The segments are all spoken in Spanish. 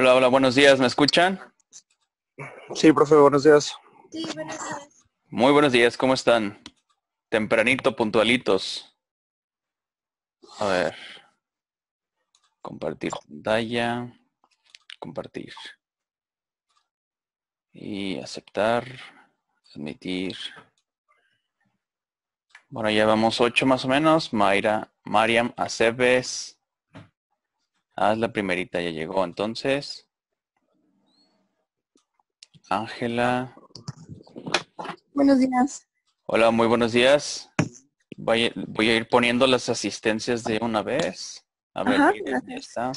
Hola, hola, buenos días, ¿me escuchan? Sí, profe, buenos días. Sí, Muy buenos días, ¿cómo están? Tempranito, puntualitos. A ver. Compartir pantalla. Compartir. Y aceptar. Admitir. Bueno, ya vamos ocho más o menos. Mayra, Mariam Aceves. Haz la primerita, ya llegó. Entonces, Ángela. Buenos días. Hola, muy buenos días. Voy, a ir poniendo las asistencias de una vez. A ver, ahí está.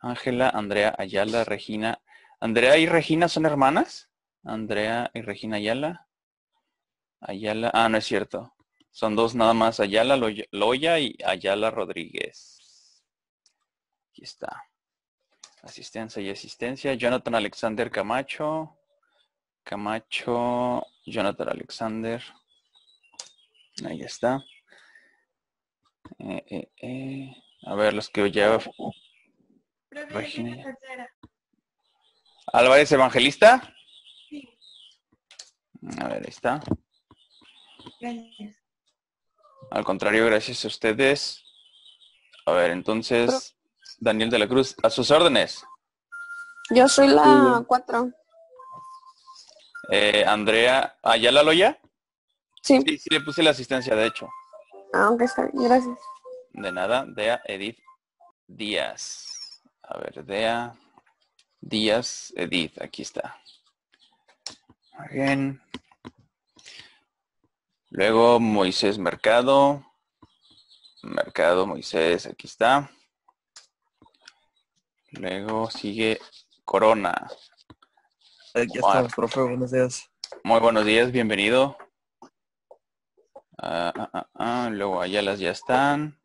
Ángela, Andrea, Ayala, Regina. ¿Andrea y Regina son hermanas? Andrea y Regina Ayala. Ayala, ah, no es cierto. Son dos nada más, Ayala Loya y Ayala Rodríguez. Aquí está. Asistencia y asistencia. Jonathan Alexander Camacho. Camacho, Jonathan Alexander. Ahí está. Eh, eh, eh. A ver, los que lleva Álvarez Evangelista. Sí. A ver, ahí está. Gracias. Al contrario, gracias a ustedes. A ver, entonces... Daniel de la Cruz, a sus órdenes. Yo soy la 4. Eh, Andrea, ¿allá la loya? Sí. sí. le puse la asistencia, de hecho. Aunque ah, está gracias. De nada, Dea Edith Díaz. A ver, Dea Díaz Edith, aquí está. bien. Luego Moisés Mercado. Mercado Moisés, aquí está. Luego sigue Corona. Aquí está, profe, buenos días. Muy buenos días, bienvenido. Ah, ah, ah, luego allá las ya están.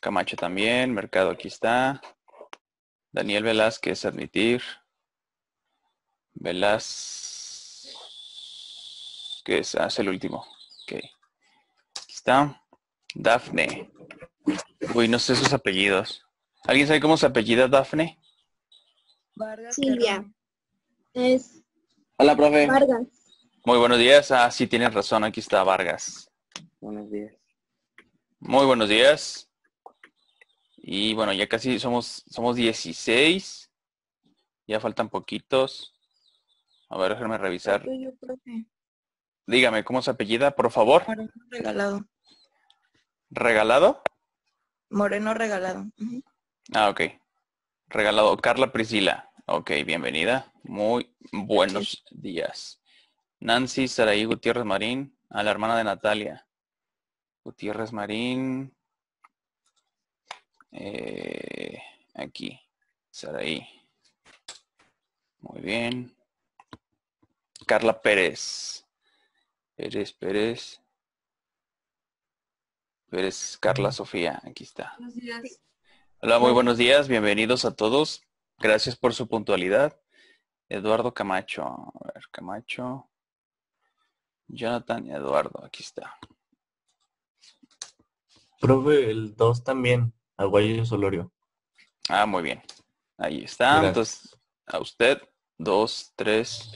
Camacho también, Mercado aquí está. Daniel Velázquez, admitir. Velázquez, hace el último. Ok. Aquí está. Dafne. Uy, no sé sus apellidos. ¿Alguien sabe cómo se apellida Dafne? Vargas. Silvia. Es. Hola, profe. Vargas. Muy buenos días. Ah, sí, tienes razón. Aquí está Vargas. Buenos días. Muy buenos días. Y bueno, ya casi somos, somos 16. Ya faltan poquitos. A ver, déjame revisar. Dígame, ¿cómo se apellida, por favor? Moreno regalado. ¿Regalado? Moreno regalado. Ah, ok. Regalado. Carla Priscila. Ok, bienvenida. Muy buenos días. Nancy Saraí Gutiérrez Marín, a la hermana de Natalia. Gutiérrez Marín. Eh, aquí. Saraí. Muy bien. Carla Pérez. Pérez, Pérez. Pérez, Carla Sofía. Aquí está. Buenos días. Hola, muy buenos días, bienvenidos a todos. Gracias por su puntualidad. Eduardo Camacho, a ver, Camacho. Jonathan Eduardo, aquí está. Profe, el 2 también, Aguayo Solorio. Ah, muy bien. Ahí está. Entonces, a usted, 2, 3,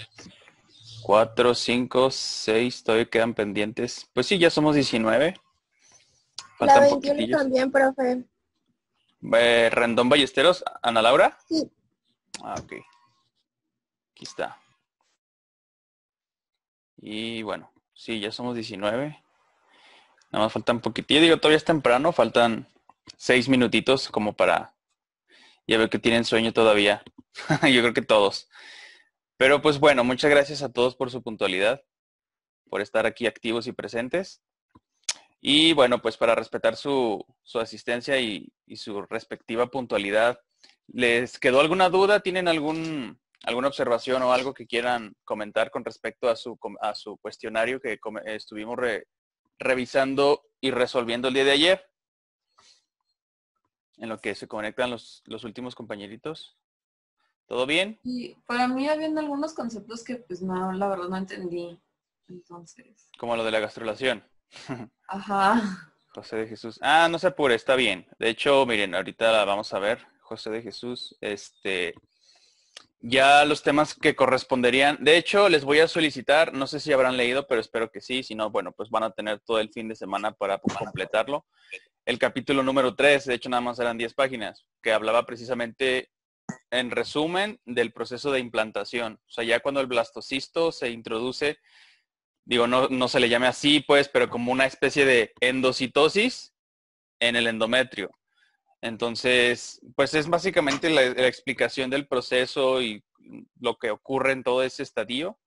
4, 5, 6, todavía quedan pendientes. Pues sí, ya somos 19. La 21 también, profe. Eh, Ballesteros, Ana Laura. Ah, ok. Aquí está. Y bueno, sí, ya somos 19. Nada más falta un poquitillo. Digo, todavía es temprano, faltan seis minutitos como para... Ya veo que tienen sueño todavía. Yo creo que todos. Pero pues bueno, muchas gracias a todos por su puntualidad, por estar aquí activos y presentes. Y bueno, pues para respetar su, asistencia y, su respectiva puntualidad, ¿les quedó alguna duda? ¿Tienen algún, alguna observación o algo que quieran comentar con respecto a su, a su cuestionario que estuvimos revisando y resolviendo el día de ayer? En lo que se conectan los, últimos compañeritos. ¿Todo bien? Y para mí habiendo algunos conceptos que pues no, la verdad no entendí. Entonces. Como lo de la gastrulación. Ajá. José de Jesús. Ah, no se apure, está bien. De hecho, miren, ahorita vamos a ver. José de Jesús, este, ya los temas que corresponderían. De hecho, les voy a solicitar, no sé si habrán leído, pero espero que sí. Si no, bueno, pues van a tener todo el fin de semana para pues, completarlo. El capítulo número 3, de hecho, nada más eran 10 páginas, que hablaba precisamente en resumen del proceso de implantación. O sea, ya cuando el blastocisto se introduce digo, no, no se le llame así, pues, pero como una especie de endocitosis en el endometrio. Entonces, pues es básicamente la, explicación del proceso y lo que ocurre en todo ese estadio.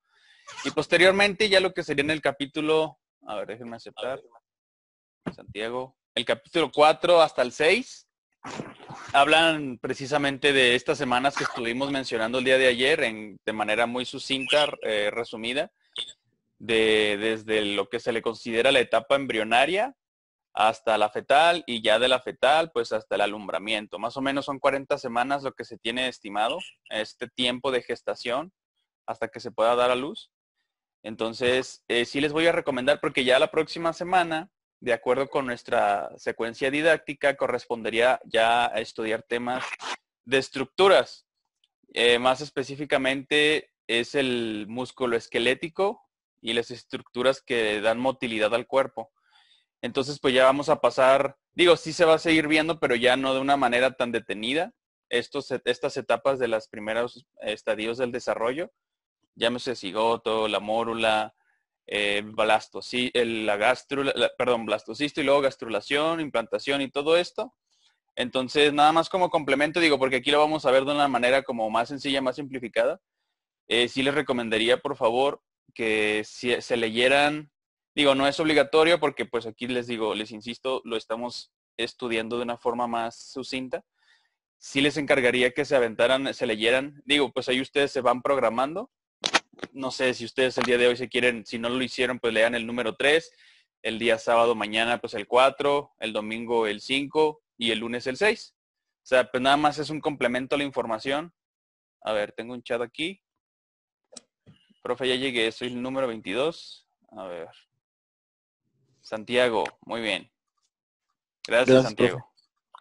Y posteriormente ya lo que sería en el capítulo, a ver, déjenme aceptar, Santiago, el capítulo 4 hasta el 6, hablan precisamente de estas semanas que estuvimos mencionando el día de ayer de manera muy sucinta, eh, resumida, de, desde lo que se le considera la etapa embrionaria hasta la fetal y ya de la fetal pues hasta el alumbramiento. Más o menos son 40 semanas lo que se tiene estimado, este tiempo de gestación hasta que se pueda dar a luz. Entonces, eh, sí les voy a recomendar porque ya la próxima semana, de acuerdo con nuestra secuencia didáctica, correspondería ya a estudiar temas de estructuras. Eh, más específicamente es el músculo esquelético, y las estructuras que dan motilidad al cuerpo. Entonces, pues ya vamos a pasar, digo, sí se va a seguir viendo, pero ya no de una manera tan detenida, estos, estas etapas de los primeros estadios del desarrollo, llámese cigoto, la mórula, eh, el, la gastrula, perdón, blastocisto y luego gastrulación, implantación y todo esto. Entonces, nada más como complemento, digo, porque aquí lo vamos a ver de una manera como más sencilla, más simplificada. Eh, sí les recomendaría, por favor, que si se leyeran, digo, no es obligatorio porque pues aquí les digo, les insisto, lo estamos estudiando de una forma más sucinta. Sí les encargaría que se aventaran, se leyeran. Digo, pues ahí ustedes se van programando. No sé si ustedes el día de hoy se quieren, si no lo hicieron, pues lean el número 3, el día sábado mañana pues el 4, el domingo el 5 y el lunes el 6. O sea, pues nada más es un complemento a la información. A ver, tengo un chat aquí. Profe, ya llegué, soy el número 22. A ver. Santiago, muy bien. Gracias, Santiago.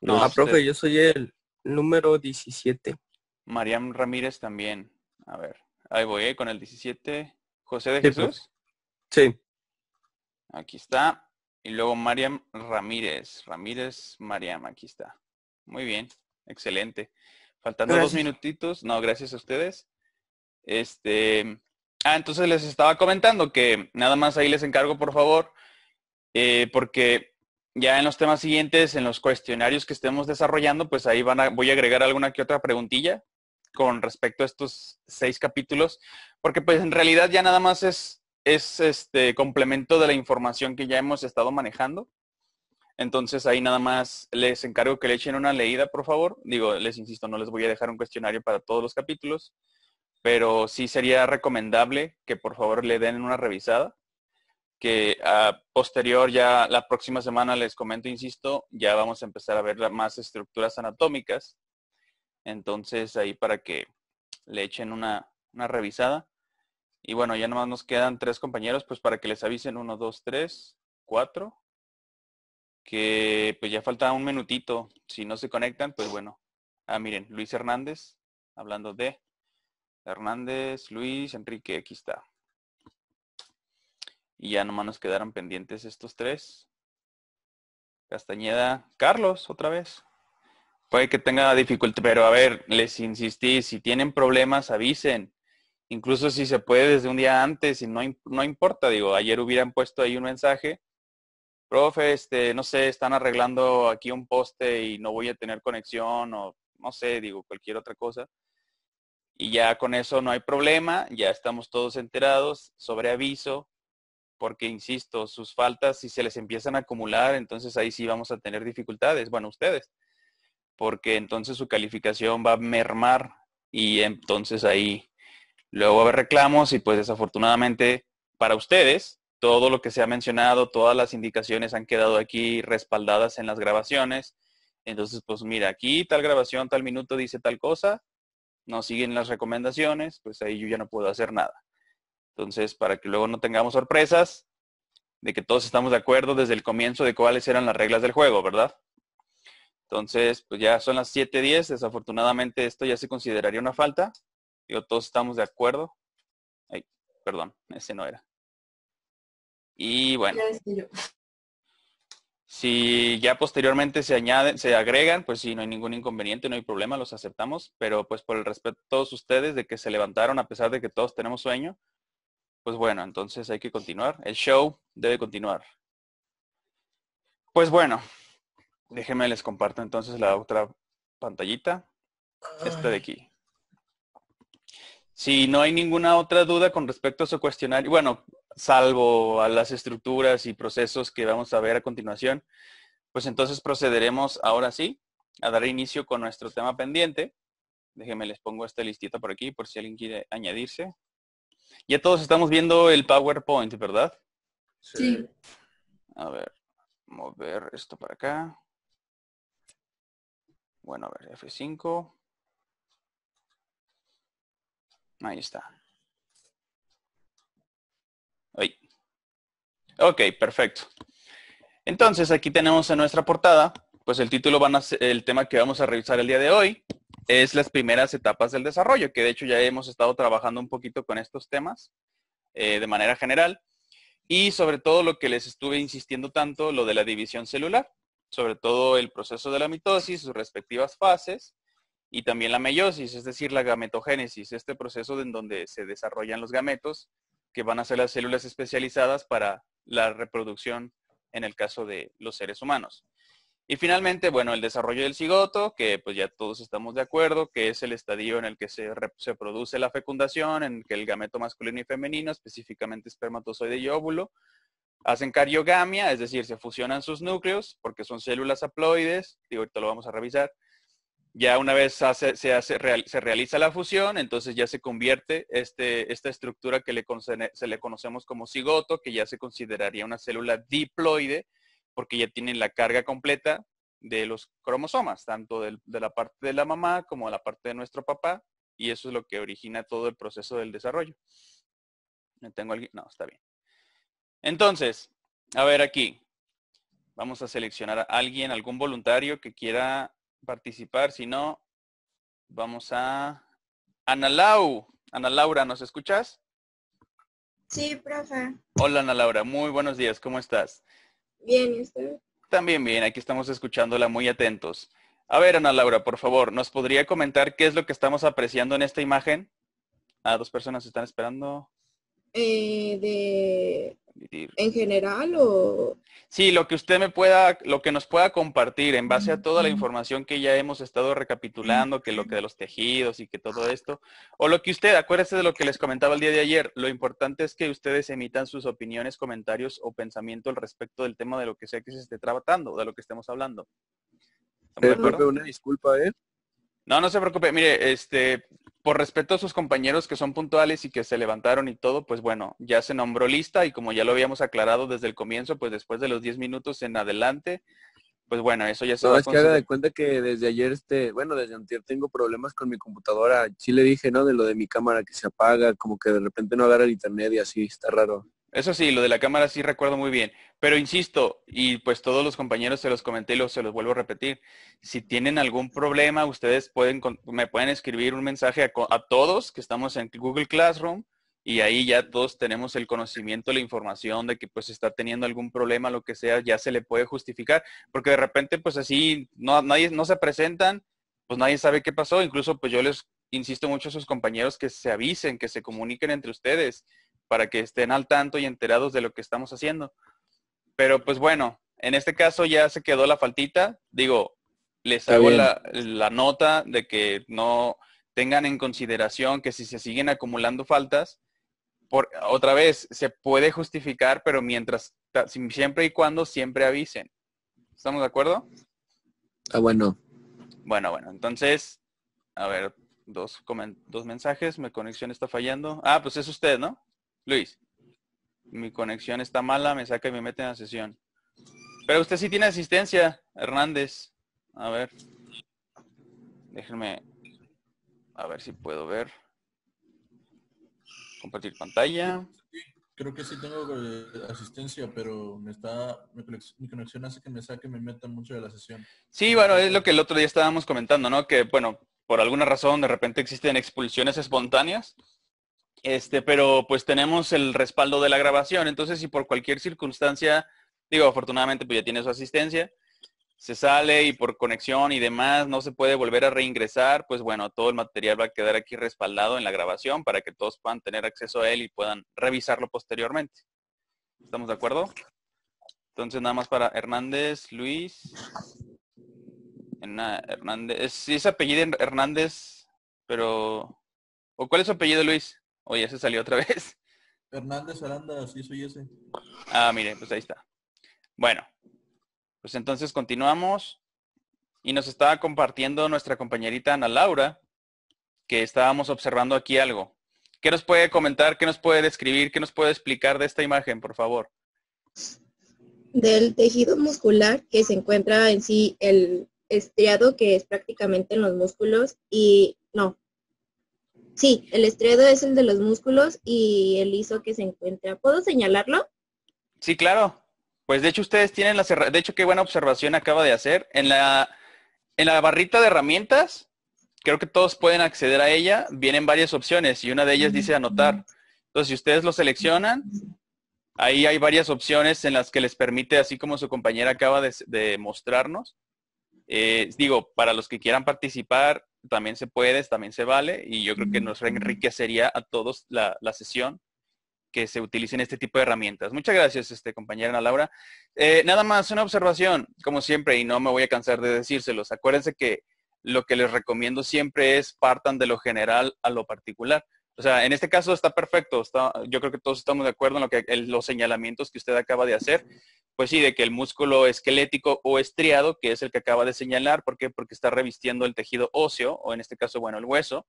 No, pues, profe, eh, yo soy el número 17. Mariam Ramírez también. A ver, ahí voy eh, con el 17. José de Jesús. Sí. Aquí está. Y luego Mariam Ramírez. Ramírez Mariam, aquí está. Muy bien, excelente. Faltando dos minutitos. No, gracias a ustedes. Este, Ah, entonces les estaba comentando que nada más ahí les encargo, por favor, eh, porque ya en los temas siguientes, en los cuestionarios que estemos desarrollando, pues ahí van a, voy a agregar alguna que otra preguntilla con respecto a estos seis capítulos, porque pues en realidad ya nada más es, es este complemento de la información que ya hemos estado manejando. Entonces ahí nada más les encargo que le echen una leída, por favor. Digo, les insisto, no les voy a dejar un cuestionario para todos los capítulos, pero sí sería recomendable que por favor le den una revisada, que a posterior ya la próxima semana les comento, insisto, ya vamos a empezar a ver más estructuras anatómicas. Entonces ahí para que le echen una, una revisada. Y bueno, ya nomás nos quedan tres compañeros, pues para que les avisen, uno, dos, tres, cuatro, que pues ya falta un minutito. Si no se conectan, pues bueno. Ah, miren, Luis Hernández, hablando de Hernández, Luis, Enrique, aquí está. Y ya nomás nos quedaron pendientes estos tres. Castañeda, Carlos, otra vez. Puede que tenga dificultad, pero a ver, les insistí, si tienen problemas, avisen. Incluso si se puede desde un día antes y no, no importa, digo, ayer hubieran puesto ahí un mensaje, profe, este, no sé, están arreglando aquí un poste y no voy a tener conexión o no sé, digo, cualquier otra cosa y ya con eso no hay problema, ya estamos todos enterados sobre aviso, porque insisto, sus faltas si se les empiezan a acumular, entonces ahí sí vamos a tener dificultades, bueno, ustedes, porque entonces su calificación va a mermar y entonces ahí luego va reclamos y pues desafortunadamente para ustedes todo lo que se ha mencionado, todas las indicaciones han quedado aquí respaldadas en las grabaciones. Entonces, pues mira, aquí tal grabación, tal minuto dice tal cosa, no siguen las recomendaciones, pues ahí yo ya no puedo hacer nada. Entonces, para que luego no tengamos sorpresas de que todos estamos de acuerdo desde el comienzo de cuáles eran las reglas del juego, ¿verdad? Entonces, pues ya son las 7.10, desafortunadamente esto ya se consideraría una falta. Yo todos estamos de acuerdo. Ay, perdón, ese no era. Y bueno. Si ya posteriormente se añaden, se agregan, pues si no hay ningún inconveniente, no hay problema, los aceptamos, pero pues por el respeto a todos ustedes de que se levantaron a pesar de que todos tenemos sueño, pues bueno, entonces hay que continuar, el show debe continuar. Pues bueno, déjenme les comparto entonces la otra pantallita, esta de aquí. Si no hay ninguna otra duda con respecto a su cuestionario, bueno, salvo a las estructuras y procesos que vamos a ver a continuación, pues entonces procederemos ahora sí a dar inicio con nuestro tema pendiente. Déjenme les pongo esta listita por aquí por si alguien quiere añadirse. Ya todos estamos viendo el PowerPoint, ¿verdad? Sí. A ver, mover esto para acá. Bueno, a ver, F5. Ahí está. Ok, perfecto. Entonces, aquí tenemos en nuestra portada, pues el título, van a el tema que vamos a revisar el día de hoy es las primeras etapas del desarrollo, que de hecho ya hemos estado trabajando un poquito con estos temas eh, de manera general. Y sobre todo lo que les estuve insistiendo tanto, lo de la división celular, sobre todo el proceso de la mitosis, sus respectivas fases, y también la meiosis, es decir, la gametogénesis, este proceso en donde se desarrollan los gametos, que van a ser las células especializadas para la reproducción en el caso de los seres humanos. Y finalmente, bueno, el desarrollo del cigoto, que pues ya todos estamos de acuerdo, que es el estadio en el que se, produce la fecundación, en que el gameto masculino y femenino, específicamente espermatozoide y óvulo, hacen cardiogamia, es decir, se fusionan sus núcleos porque son células haploides, digo, ahorita lo vamos a revisar, ya una vez se, hace, real, se realiza la fusión, entonces ya se convierte este, esta estructura que le, se le conocemos como cigoto, que ya se consideraría una célula diploide, porque ya tienen la carga completa de los cromosomas, tanto de, de la parte de la mamá como de la parte de nuestro papá, y eso es lo que origina todo el proceso del desarrollo. ¿No tengo alguien? No, está bien. Entonces, a ver aquí. Vamos a seleccionar a alguien, algún voluntario que quiera participar, si no, vamos a Ana Lau. Ana Laura, ¿nos escuchas? Sí, profe. Hola Ana Laura, muy buenos días, ¿cómo estás? Bien, ¿y usted? También bien, aquí estamos escuchándola muy atentos. A ver, Ana Laura, por favor, ¿nos podría comentar qué es lo que estamos apreciando en esta imagen? A ah, dos personas están esperando. Eh, de en general o sí lo que usted me pueda lo que nos pueda compartir en base a toda la información que ya hemos estado recapitulando que lo que de los tejidos y que todo esto o lo que usted acuérdese de lo que les comentaba el día de ayer lo importante es que ustedes emitan sus opiniones comentarios o pensamiento al respecto del tema de lo que sea que se esté tratando de lo que estemos hablando eh, una disculpa eh no no se preocupe mire este por respeto a sus compañeros que son puntuales y que se levantaron y todo, pues bueno, ya se nombró lista y como ya lo habíamos aclarado desde el comienzo, pues después de los 10 minutos en adelante, pues bueno, eso ya se no, es que haga de cuenta que desde ayer, este, bueno, desde antier tengo problemas con mi computadora. Sí le dije, ¿no? De lo de mi cámara que se apaga, como que de repente no agarra el internet y así, está raro. Eso sí, lo de la cámara sí recuerdo muy bien, pero insisto, y pues todos los compañeros se los comenté y se los vuelvo a repetir, si tienen algún problema, ustedes pueden, me pueden escribir un mensaje a, todos que estamos en Google Classroom y ahí ya todos tenemos el conocimiento, la información de que pues está teniendo algún problema, lo que sea, ya se le puede justificar, porque de repente pues así no, nadie, no se presentan, pues nadie sabe qué pasó, incluso pues yo les insisto mucho a sus compañeros que se avisen, que se comuniquen entre ustedes, para que estén al tanto y enterados de lo que estamos haciendo. Pero pues bueno, en este caso ya se quedó la faltita. Digo, les hago la, nota de que no tengan en consideración que si se siguen acumulando faltas, otra vez, se puede justificar, pero mientras, siempre y cuando siempre avisen. ¿Estamos de acuerdo? Ah, bueno. Bueno, bueno, entonces, a ver, dos, dos mensajes, mi conexión está fallando. Ah, pues es usted, ¿no? Luis, mi conexión está mala, me saca y me mete en la sesión. Pero usted sí tiene asistencia, Hernández. A ver. Déjenme. A ver si puedo ver. Compartir pantalla. Creo que sí tengo eh, asistencia, pero me está. Mi conexión hace que me saque y me meta mucho de la sesión. Sí, bueno, es lo que el otro día estábamos comentando, ¿no? Que bueno, por alguna razón de repente existen expulsiones espontáneas este, pero pues tenemos el respaldo de la grabación. Entonces, si por cualquier circunstancia, digo, afortunadamente pues ya tiene su asistencia, se sale y por conexión y demás no se puede volver a reingresar, pues bueno, todo el material va a quedar aquí respaldado en la grabación para que todos puedan tener acceso a él y puedan revisarlo posteriormente. ¿Estamos de acuerdo? Entonces nada más para Hernández, Luis. Hernández. si es apellido Hernández, pero. ¿O cuál es su apellido, Luis? Oye, se salió otra vez. Hernández Aranda, sí soy ese. Ah, mire, pues ahí está. Bueno, pues entonces continuamos. Y nos estaba compartiendo nuestra compañerita Ana Laura que estábamos observando aquí algo. ¿Qué nos puede comentar? ¿Qué nos puede describir? ¿Qué nos puede explicar de esta imagen, por favor? Del tejido muscular que se encuentra en sí el estriado que es prácticamente en los músculos y no, Sí, el estriado es el de los músculos y el liso que se encuentra. ¿Puedo señalarlo? Sí, claro. Pues de hecho ustedes tienen la de hecho qué buena observación acaba de hacer. En la en la barrita de herramientas, creo que todos pueden acceder a ella, vienen varias opciones y una de ellas dice anotar. Entonces, si ustedes lo seleccionan, ahí hay varias opciones en las que les permite, así como su compañera acaba de, mostrarnos, eh, digo, para los que quieran participar, también se puede, también se vale, y yo creo que nos enriquecería a todos la, sesión que se utilicen este tipo de herramientas. Muchas gracias, este, compañera Ana Laura. Eh, nada más una observación, como siempre, y no me voy a cansar de decírselos. Acuérdense que lo que les recomiendo siempre es partan de lo general a lo particular. O sea, en este caso está perfecto. Está, yo creo que todos estamos de acuerdo en lo que los señalamientos que usted acaba de hacer. Pues sí, de que el músculo esquelético o estriado, que es el que acaba de señalar, ¿por qué? Porque está revistiendo el tejido óseo, o en este caso, bueno, el hueso.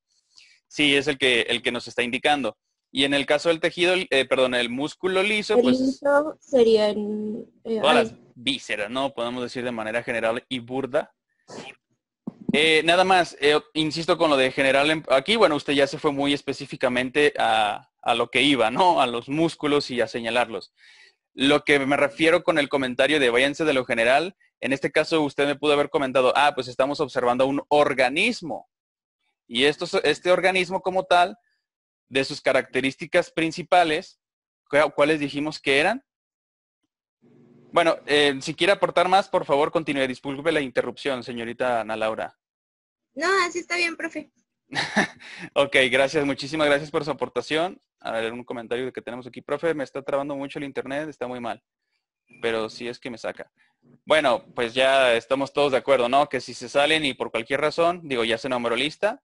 Sí, es el que, el que nos está indicando. Y en el caso del tejido, eh, perdón, el músculo liso, pues, el Liso sería el, eh, las vísceras, ¿no? Podemos decir de manera general y burda. Eh, nada más, eh, insisto con lo de general. Aquí, bueno, usted ya se fue muy específicamente a, lo que iba, ¿no? A los músculos y a señalarlos. Lo que me refiero con el comentario de váyanse de lo general, en este caso usted me pudo haber comentado, ah, pues estamos observando un organismo. Y esto, este organismo como tal, de sus características principales, ¿cuáles dijimos que eran? Bueno, eh, si quiere aportar más, por favor, continúe. Disculpe la interrupción, señorita Ana Laura. No, así está bien, profe. ok, gracias, muchísimas gracias por su aportación. A ver, un comentario que tenemos aquí, profe, me está trabando mucho el internet, está muy mal, pero sí es que me saca. Bueno, pues ya estamos todos de acuerdo, ¿no? Que si se salen y por cualquier razón, digo, ya se nombró lista,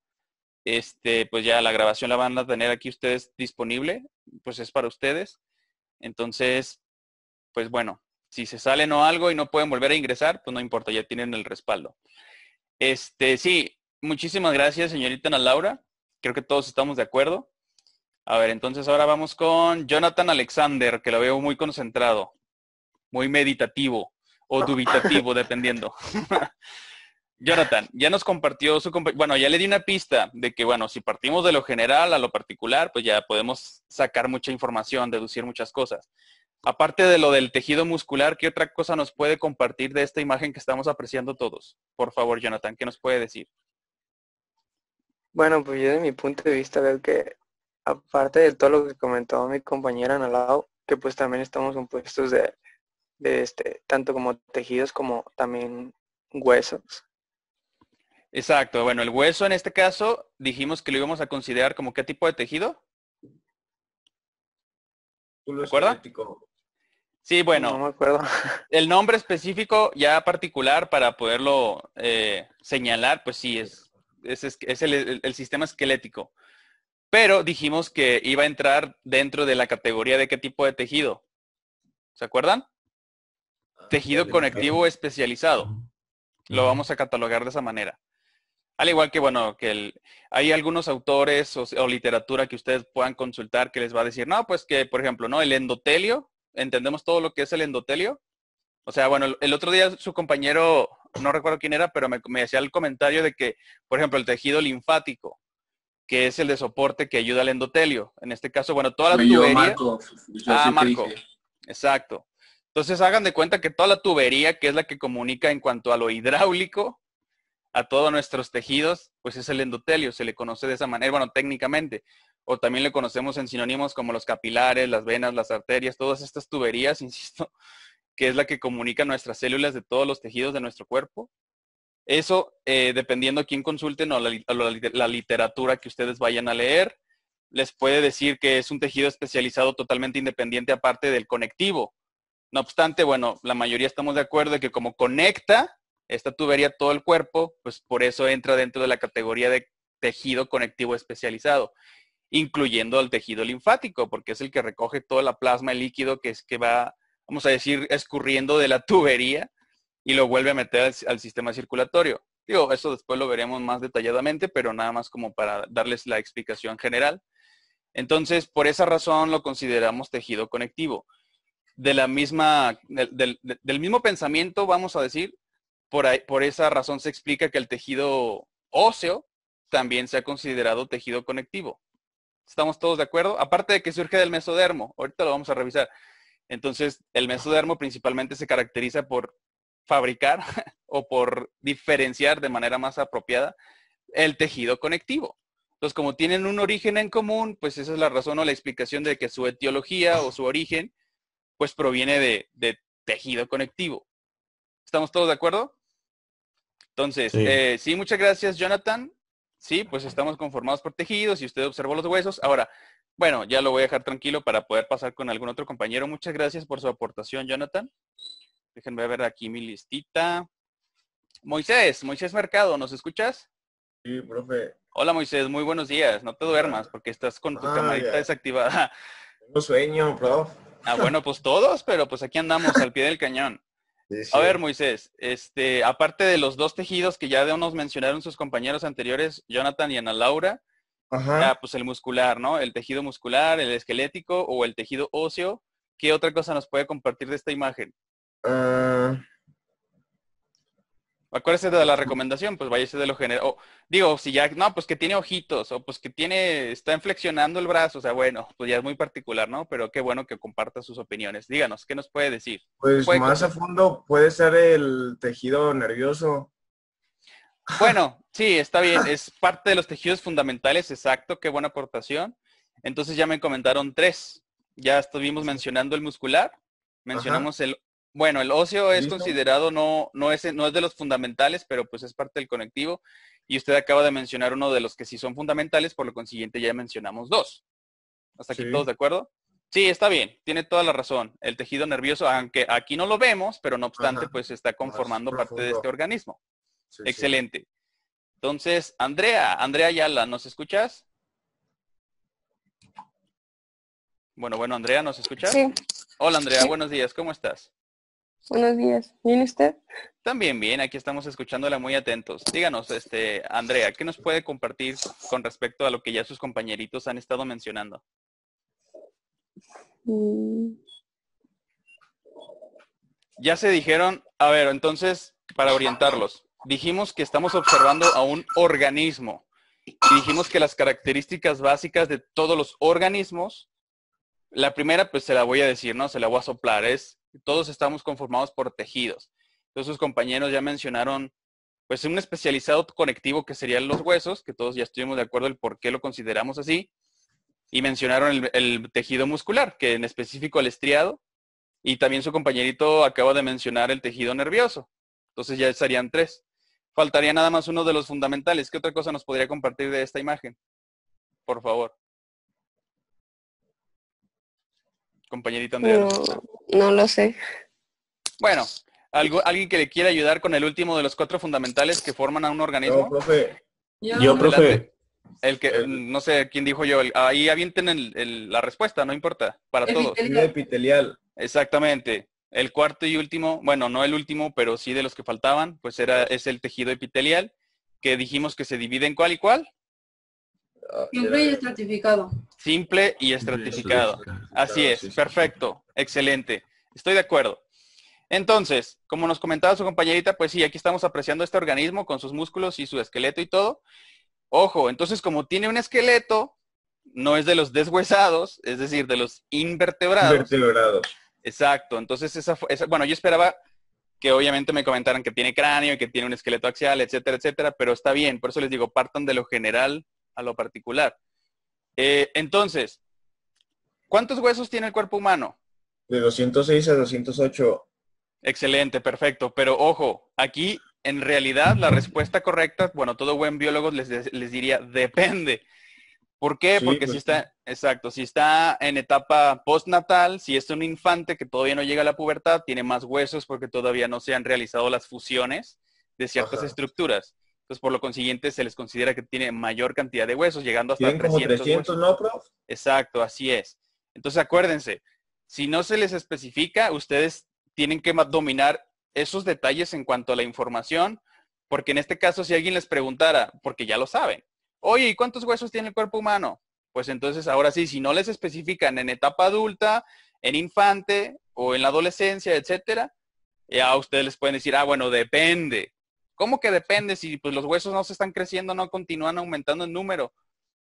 este, pues ya la grabación la van a tener aquí ustedes disponible, pues es para ustedes. Entonces, pues bueno, si se salen o algo y no pueden volver a ingresar, pues no importa, ya tienen el respaldo. Este, sí, Muchísimas gracias, señorita Ana Laura. Creo que todos estamos de acuerdo. A ver, entonces ahora vamos con Jonathan Alexander, que lo veo muy concentrado, muy meditativo o dubitativo, dependiendo. Jonathan, ya nos compartió su... bueno, ya le di una pista de que, bueno, si partimos de lo general a lo particular, pues ya podemos sacar mucha información, deducir muchas cosas. Aparte de lo del tejido muscular, ¿qué otra cosa nos puede compartir de esta imagen que estamos apreciando todos? Por favor, Jonathan, ¿qué nos puede decir? Bueno, pues yo desde mi punto de vista veo que aparte de todo lo que comentó mi compañera lado, que pues también estamos compuestos de, de este, tanto como tejidos como también huesos. Exacto, bueno, el hueso en este caso dijimos que lo íbamos a considerar como qué tipo de tejido. ¿Recuerdas? Sí, bueno. No me acuerdo. El nombre específico ya particular para poderlo eh, señalar, pues sí, es es, el, sistema esquelético. Pero dijimos que iba a entrar dentro de la categoría de qué tipo de tejido. ¿Se acuerdan? Ah, tejido conectivo especializado. Lo vamos a catalogar de esa manera. Al igual que, bueno, que el, hay algunos autores o, literatura que ustedes puedan consultar que les va a decir, no, pues que, por ejemplo, ¿no? El endotelio, entendemos todo lo que es el endotelio. O sea, bueno, el otro día su compañero no recuerdo quién era, pero me, me hacía el comentario de que, por ejemplo, el tejido linfático, que es el de soporte que ayuda al endotelio. En este caso, bueno, toda la tubería. Pues, ah, Marco. Exacto. Entonces hagan de cuenta que toda la tubería, que es la que comunica en cuanto a lo hidráulico, a todos nuestros tejidos, pues es el endotelio, se le conoce de esa manera, eh, bueno, técnicamente, o también le conocemos en sinónimos como los capilares, las venas, las arterias, todas estas tuberías, insisto, que es la que comunica nuestras células de todos los tejidos de nuestro cuerpo. Eso, eh, dependiendo a quién consulten o la, literatura que ustedes vayan a leer, les puede decir que es un tejido especializado totalmente independiente aparte del conectivo. No obstante, bueno, la mayoría estamos de acuerdo de que como conecta esta tubería todo el cuerpo, pues por eso entra dentro de la categoría de tejido conectivo especializado, incluyendo al tejido linfático, porque es el que recoge toda la plasma, y líquido que es que va vamos a decir, escurriendo de la tubería y lo vuelve a meter al, sistema circulatorio. Digo, eso después lo veremos más detalladamente, pero nada más como para darles la explicación general. Entonces, por esa razón lo consideramos tejido conectivo. De la misma, del, mismo pensamiento, vamos a decir, por, por esa razón se explica que el tejido óseo también se ha considerado tejido conectivo. ¿Estamos todos de acuerdo? Aparte de que surge del mesodermo, ahorita lo vamos a revisar. Entonces, el mesodermo principalmente se caracteriza por fabricar o por diferenciar de manera más apropiada el tejido conectivo. Entonces, como tienen un origen en común, pues esa es la razón o la explicación de que su etiología o su origen, pues proviene de, tejido conectivo. ¿Estamos todos de acuerdo? Entonces, eh, sí, muchas gracias, Jonathan. Sí, pues estamos conformados por tejidos y usted observó los huesos. Ahora, bueno, ya lo voy a dejar tranquilo para poder pasar con algún otro compañero. Muchas gracias por su aportación, Jonathan. Déjenme ver aquí mi listita. Moisés, Moisés Mercado, ¿nos escuchas? Sí, profe. Hola Moisés, muy buenos días. No te duermas porque estás con tu ah, camarita desactivada. Tengo sueño, profe. Ah, bueno, pues todos, pero pues aquí andamos al pie del cañón. A ver, Moisés, este, aparte de los dos tejidos que ya de unos mencionaron sus compañeros anteriores, Jonathan y Ana Laura, Ah, pues el muscular, ¿no? El tejido muscular, el esquelético o el tejido óseo. ¿Qué otra cosa nos puede compartir de esta imagen? Ah. Acuérdese de la recomendación, pues váyase de lo general. digo, si ya, no, pues que tiene ojitos, o pues que tiene, está inflexionando el brazo, o sea, bueno, pues ya es muy particular, ¿no? Pero qué bueno que comparta sus opiniones. Díganos, ¿qué nos puede decir? Pues más a fondo puede ser el tejido nervioso, bueno, sí, está bien. Es parte de los tejidos fundamentales, exacto. Qué buena aportación. Entonces ya me comentaron tres. Ya estuvimos mencionando el muscular. Mencionamos el... Bueno, el óseo es considerado, no, no, es, no es de los fundamentales, pero pues es parte del conectivo. Y usted acaba de mencionar uno de los que sí son fundamentales, por lo consiguiente ya mencionamos dos. ¿Hasta aquí todos de acuerdo? Sí, está bien, tiene toda la razón. El tejido nervioso, aunque aquí no lo vemos, pero no obstante, pues está conformando parte de este organismo. Excelente. Entonces, Andrea, Andrea Ayala, ¿nos escuchas? Bueno, bueno, Andrea, ¿nos escuchas? Sí. Hola, Andrea, buenos días, ¿cómo estás? Buenos días, ¿bien usted? También bien, aquí estamos escuchándola muy atentos. Díganos, este, Andrea, ¿qué nos puede compartir con respecto a lo que ya sus compañeritos han estado mencionando? Mm. Ya se dijeron, a ver, entonces, para orientarlos, dijimos que estamos observando a un organismo y dijimos que las características básicas de todos los organismos, la primera pues se la voy a decir, ¿no? Se la voy a soplar, es todos estamos conformados por tejidos. Entonces sus compañeros ya mencionaron pues un especializado conectivo que serían los huesos, que todos ya estuvimos de acuerdo el por qué lo consideramos así, y mencionaron el, tejido muscular, que en específico el estriado, y también su compañerito acaba de mencionar el tejido nervioso. Entonces ya serían tres faltaría nada más uno de los fundamentales. ¿Qué otra cosa nos podría compartir de esta imagen? Por favor. Compañerita Andrea. No, lo sé. Bueno, ¿algo, ¿alguien que le quiera ayudar con el último de los cuatro fundamentales que forman a un organismo? Yo, profe. Yo, profe. El que, no sé quién dijo yo, ahí avienten el, la respuesta, no importa, para todos. Epitelial. Exactamente. El cuarto y último, bueno, no el último, pero sí de los que faltaban, pues era, es el tejido epitelial, que dijimos que se divide en cuál y cuál. Ah, Simple y estratificado. Simple y estratificado. Así es, perfecto, excelente. Estoy de acuerdo. Entonces, como nos comentaba su compañerita, pues sí, aquí estamos apreciando este organismo con sus músculos y su esqueleto y todo. Ojo, entonces como tiene un esqueleto, no es de los deshuesados, es decir, de los invertebrados. Invertebrados. Exacto, entonces esa, esa, bueno, yo esperaba que obviamente me comentaran que tiene cráneo y que tiene un esqueleto axial, etcétera, etcétera, pero está bien, por eso les digo, partan de lo general a lo particular. Eh, entonces, ¿cuántos huesos tiene el cuerpo humano? De 206 a 208. Excelente, perfecto, pero ojo, aquí en realidad la respuesta correcta, bueno, todo buen biólogo les, les diría depende, ¿Por qué? Porque si pues está, exacto, si está en etapa postnatal, si es un infante que todavía no llega a la pubertad, tiene más huesos porque todavía no se han realizado las fusiones de ciertas estructuras. Entonces, por lo consiguiente, se les considera que tiene mayor cantidad de huesos, llegando hasta 300. 300 ¿no, prof? Exacto, así es. Entonces, acuérdense, si no se les especifica, ustedes tienen que dominar esos detalles en cuanto a la información, porque en este caso, si alguien les preguntara, porque ya lo saben, Oye, ¿y cuántos huesos tiene el cuerpo humano? Pues entonces, ahora sí, si no les especifican en etapa adulta, en infante o en la adolescencia, etcétera, ya eh, ustedes les pueden decir, ah, bueno, depende. ¿Cómo que depende si pues, los huesos no se están creciendo, no continúan aumentando en número?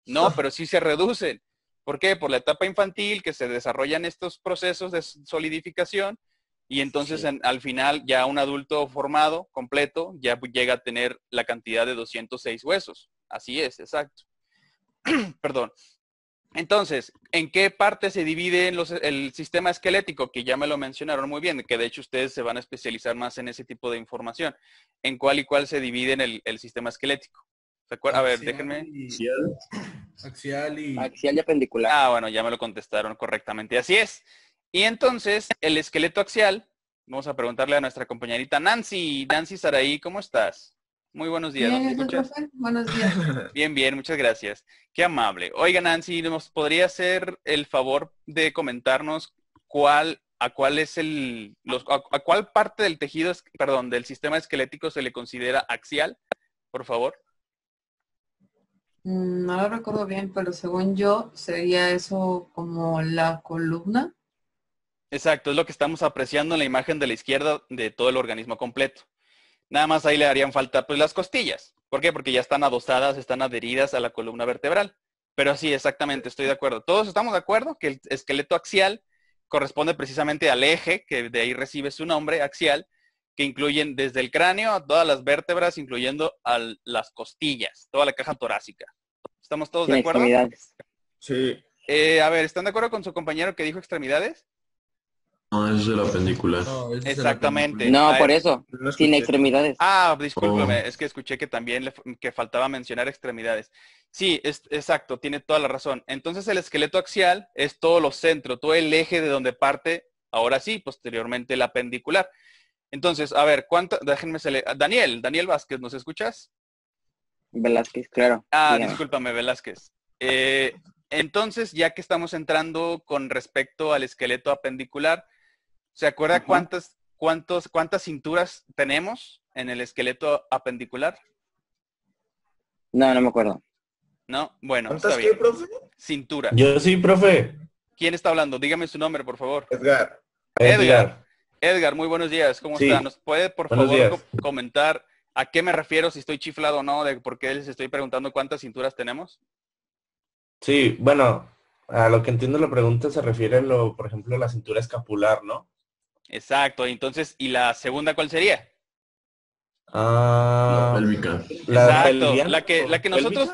No, ah. pero sí se reducen. ¿Por qué? Por la etapa infantil que se desarrollan estos procesos de solidificación y entonces al final ya un adulto formado, completo, ya pues, llega a tener la cantidad de 206 huesos. Así es, exacto. Perdón. Entonces, ¿en qué parte se divide el sistema esquelético? Que ya me lo mencionaron muy bien, que de hecho ustedes se van a especializar más en ese tipo de información. ¿En cuál y cuál se divide el, sistema esquelético? a ver, déjenme. axial y... Axial y apendicular. Ah, bueno, ya me lo contestaron correctamente. Así es. Y entonces, el esqueleto axial, vamos a preguntarle a nuestra compañerita Nancy. Nancy Saraí, ¿cómo estás? Muy buenos días. Bien, Buenos días. Bien, bien, muchas gracias. Qué amable. Oiga, Nancy, ¿nos podría hacer el favor de comentarnos cuál a cuál es el cuál parte del tejido, perdón, del sistema esquelético se le considera axial? Por favor. Mm, no lo recuerdo bien, pero según yo sería eso como la columna. Exacto, es lo que estamos apreciando en la imagen de la izquierda de todo el organismo completo. Nada más ahí le harían falta pues, las costillas. ¿Por qué? Porque ya están adosadas, están adheridas a la columna vertebral. Pero sí, exactamente, estoy de acuerdo. Todos estamos de acuerdo que el esqueleto axial corresponde precisamente al eje, que de ahí recibe su nombre, axial, que incluyen desde el cráneo a todas las vértebras, incluyendo a las costillas, toda la caja torácica. ¿Estamos todos de acuerdo? Sí. Eh, a ver, ¿están de acuerdo con su compañero que dijo extremidades? No, es de la Exactamente. No, por eso. sin extremidades. Ah, discúlpame, oh. es que escuché que también que faltaba mencionar extremidades. Sí, es, exacto, tiene toda la razón. Entonces el esqueleto axial es todo lo centro, todo el eje de donde parte, ahora sí, posteriormente la apendicular. Entonces, a ver, ¿cuánto? Déjenme Daniel, Daniel Vázquez, ¿nos escuchas? Velázquez, claro. Ah, discúlpame, Velázquez. Eh, entonces, ya que estamos entrando con respecto al esqueleto apendicular, ¿Se acuerda cuántas, cuántos, cuántas cinturas tenemos en el esqueleto apendicular? No, no me acuerdo. No, bueno. ¿Cuántas qué, Cintura. Yo sí, profe. ¿Quién está hablando? Dígame su nombre, por favor. Edgar. Edgar. Edgar, muy buenos días. ¿Cómo está? ¿Nos puede, por favor, comentar a qué me refiero, si estoy chiflado o no, de por qué les estoy preguntando cuántas cinturas tenemos? Sí, bueno, a lo que entiendo la pregunta se refiere, lo, por ejemplo, a la cintura escapular, ¿no? Exacto, entonces, ¿y la segunda cuál sería? Ah, la Exacto, la, que, nosotros...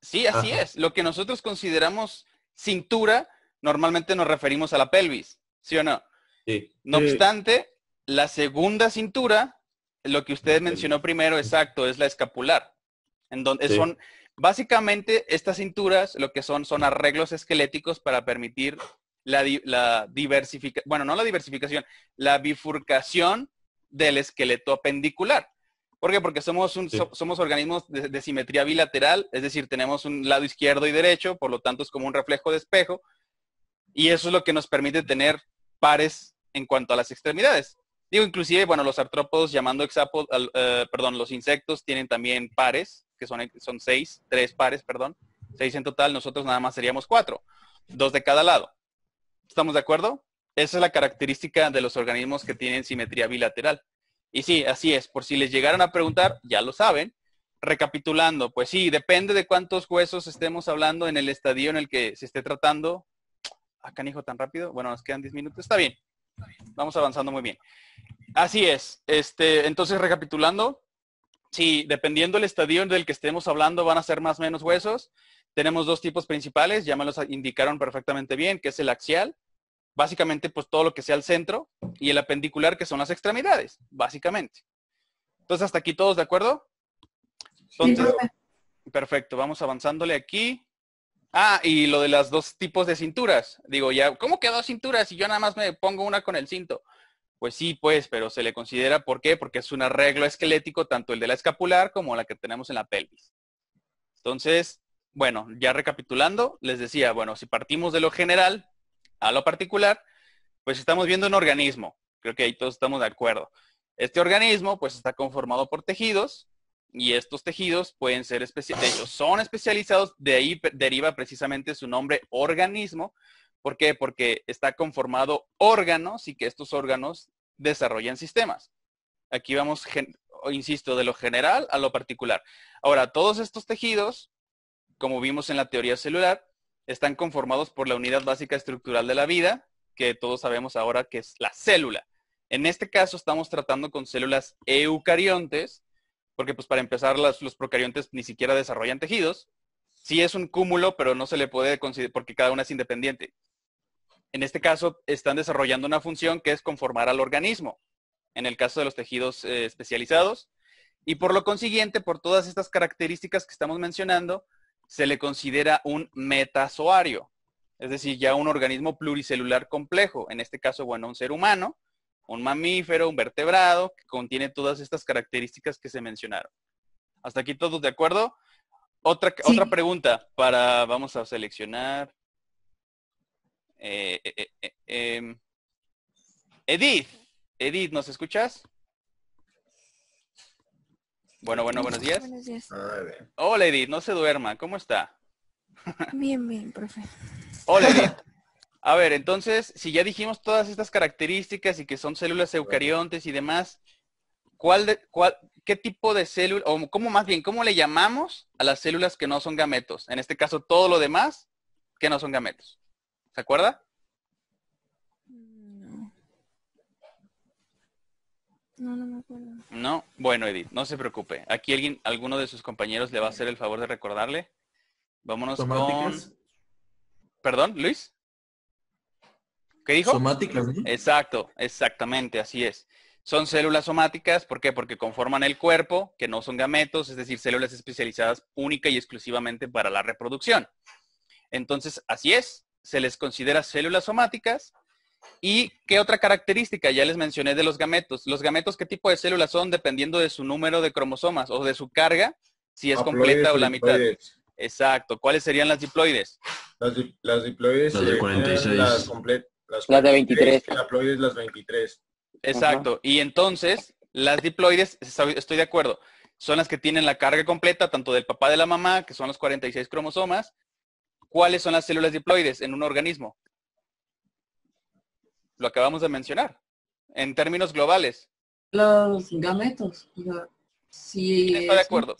Sí, así es. Lo que nosotros consideramos cintura, normalmente nos referimos a la pelvis, ¿sí o no? Sí. No obstante, la segunda cintura, lo que usted mencionó primero, exacto, es la escapular. En donde son, básicamente, estas cinturas lo que son son arreglos esqueléticos para permitir la, diversificación, bueno, no la diversificación, la bifurcación del esqueleto apendicular. ¿Por qué? Porque somos, somos organismos de, simetría bilateral, es decir, tenemos un lado izquierdo y derecho, por lo tanto es como un reflejo de espejo, y eso es lo que nos permite tener pares en cuanto a las extremidades. Digo, inclusive, bueno, los artrópodos, llamando exápodos eh, perdón, los insectos tienen también pares, que son, son seis, tres pares, perdón, seis en total, nosotros nada más seríamos cuatro, dos de cada lado. ¿Estamos de acuerdo? Esa es la característica de los organismos que tienen simetría bilateral. Y sí, así es. Por si les llegaran a preguntar, ya lo saben. Recapitulando, pues sí, depende de cuántos huesos estemos hablando en el estadio en el que se esté tratando. Acá, ah, canijo, tan rápido. Bueno, nos quedan 10 minutos. Está bien. Vamos avanzando muy bien. Así es. Este, entonces, recapitulando, sí, dependiendo del estadio en el que estemos hablando, van a ser más o menos huesos. Tenemos dos tipos principales, ya me los indicaron perfectamente bien, que es el axial, básicamente pues todo lo que sea el centro, y el apendicular, que son las extremidades, básicamente. Entonces, hasta aquí todos, ¿de acuerdo? perfecto, vamos avanzándole aquí. Ah, y lo de las dos tipos de cinturas. Digo, ya, ¿cómo que dos cinturas si yo nada más me pongo una con el cinto? Pues sí, pues, pero se le considera, ¿por qué? Porque es un arreglo esquelético, tanto el de la escapular como la que tenemos en la pelvis. Entonces, bueno, ya recapitulando, les decía, bueno, si partimos de lo general a lo particular, pues estamos viendo un organismo. Creo que ahí todos estamos de acuerdo. Este organismo, pues está conformado por tejidos y estos tejidos pueden ser, de ellos son especializados, de ahí deriva precisamente su nombre organismo. ¿Por qué? Porque está conformado órganos y que estos órganos desarrollan sistemas. Aquí vamos, insisto, de lo general a lo particular. Ahora, todos estos tejidos como vimos en la teoría celular, están conformados por la unidad básica estructural de la vida, que todos sabemos ahora que es la célula. En este caso estamos tratando con células eucariontes, porque pues para empezar los procariontes ni siquiera desarrollan tejidos. Sí es un cúmulo, pero no se le puede considerar porque cada una es independiente. En este caso están desarrollando una función que es conformar al organismo, en el caso de los tejidos eh, especializados. Y por lo consiguiente, por todas estas características que estamos mencionando, se le considera un metazoario, es decir, ya un organismo pluricelular complejo, en este caso, bueno, un ser humano, un mamífero, un vertebrado, que contiene todas estas características que se mencionaron. ¿Hasta aquí todos de acuerdo? Otra, otra pregunta para, vamos a seleccionar. Eh, eh, eh, em, Edith, Edith, ¿nos escuchas? Bueno, bueno, buenos días. Buenos días. Hola oh, Edith, no se duerma, ¿cómo está? Bien, bien, profe. Hola oh, Edith. A ver, entonces, si ya dijimos todas estas características y que son células eucariontes y demás, ¿cuál, qué tipo de célula, o cómo más bien, cómo le llamamos a las células que no son gametos? En este caso, todo lo demás que no son gametos. ¿Se acuerda? No, no me acuerdo. No, bueno, Edith, no se preocupe. Aquí alguien, alguno de sus compañeros le va a hacer el favor de recordarle. Vámonos con. Perdón, Luis. ¿Qué dijo? Somáticas. Exacto, exactamente, así es. Son células somáticas, ¿por qué? Porque conforman el cuerpo, que no son gametos, es decir, células especializadas única y exclusivamente para la reproducción. Entonces, así es, se les considera células somáticas ¿Y qué otra característica? Ya les mencioné de los gametos. ¿Los gametos qué tipo de células son dependiendo de su número de cromosomas o de su carga, si es completa o la mitad? Exacto. ¿Cuáles serían las diploides? Las, diploides. Las de Las, las, de 23. Las diploides, las 23. Exacto. Y entonces, las diploides, estoy de acuerdo, son las que tienen la carga completa, tanto del papá de la mamá, que son los 46 cromosomas. ¿Cuáles son las células diploides en un organismo? lo acabamos de mencionar, en términos globales. Los gametos. Está de acuerdo.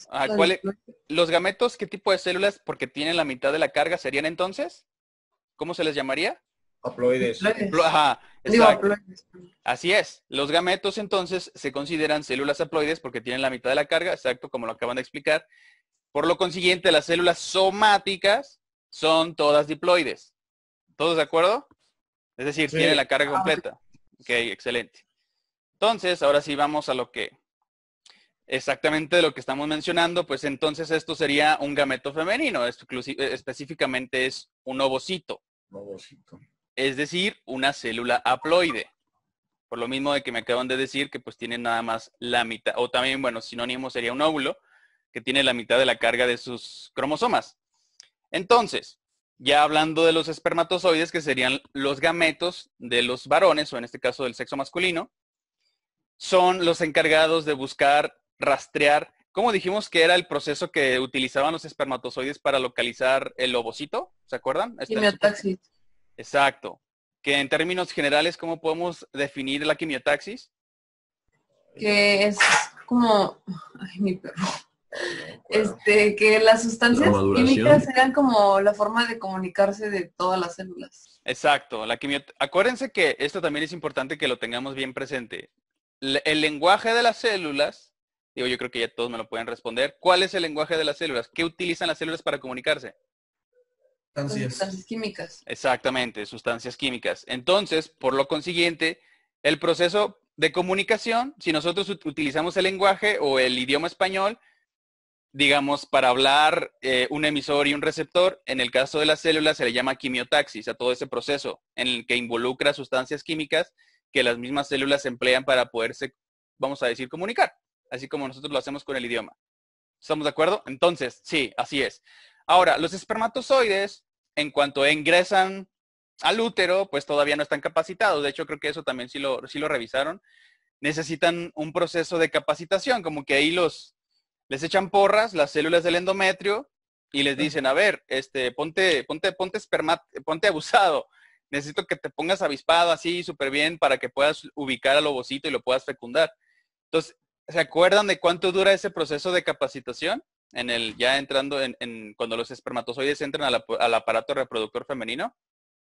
¿Los gametos qué tipo de células, porque tienen la mitad de la carga, serían entonces? ¿Cómo se les llamaría? Haploides. Ajá, Así es. Los gametos entonces se consideran células haploides porque tienen la mitad de la carga, exacto, como lo acaban de explicar. Por lo consiguiente, las células somáticas son todas diploides. ¿Todos de acuerdo? Es decir, tiene la carga ah, completa. Ok, excelente. Entonces, ahora sí vamos a lo que exactamente lo que estamos mencionando, pues entonces esto sería un gameto femenino, eh, específicamente es un ovocito. Ovocito. Es decir, una célula haploide. Por lo mismo de que me acaban de decir que pues tiene nada más la mitad, o también, bueno, sinónimo sería un óvulo, que tiene la mitad de la carga de sus cromosomas. Entonces, ya hablando de los espermatozoides, que serían los gametos de los varones, o en este caso del sexo masculino, son los encargados de buscar, rastrear, como dijimos que era el proceso que utilizaban los espermatozoides para localizar el ovocito, ¿se acuerdan? Este quimiotaxis. Exacto. Que en términos generales, ¿cómo podemos definir la quimiotaxis? Que es como... Ay, mi perro. Este, que las sustancias químicas eran como la forma de comunicarse de todas las células. Exacto, la Acuérdense que esto también es importante que lo tengamos bien presente. El lenguaje de las células, digo, yo creo que ya todos me lo pueden responder. ¿Cuál es el lenguaje de las células? ¿Qué utilizan las células para comunicarse? sustancias químicas. Exactamente, sustancias químicas. Entonces, por lo consiguiente, el proceso de comunicación, si nosotros utilizamos el lenguaje o el idioma español, digamos, para hablar eh, un emisor y un receptor, en el caso de las células se le llama quimiotaxis a todo ese proceso en el que involucra sustancias químicas que las mismas células emplean para poderse, vamos a decir, comunicar, así como nosotros lo hacemos con el idioma. ¿Estamos de acuerdo? Entonces, sí, así es. Ahora, los espermatozoides, en cuanto ingresan al útero, pues todavía no están capacitados. De hecho, creo que eso también lo, sí lo revisaron. Necesitan un proceso de capacitación, como que ahí los, les echan porras las células del endometrio y les dicen, a ver, este, ponte, ponte, ponte esperma, ponte abusado. Necesito que te pongas avispado así súper bien para que puedas ubicar al ovocito y lo puedas fecundar. Entonces, ¿se acuerdan de cuánto dura ese proceso de capacitación? En el, ya entrando en, cuando los espermatozoides entran al, aparato reproductor femenino.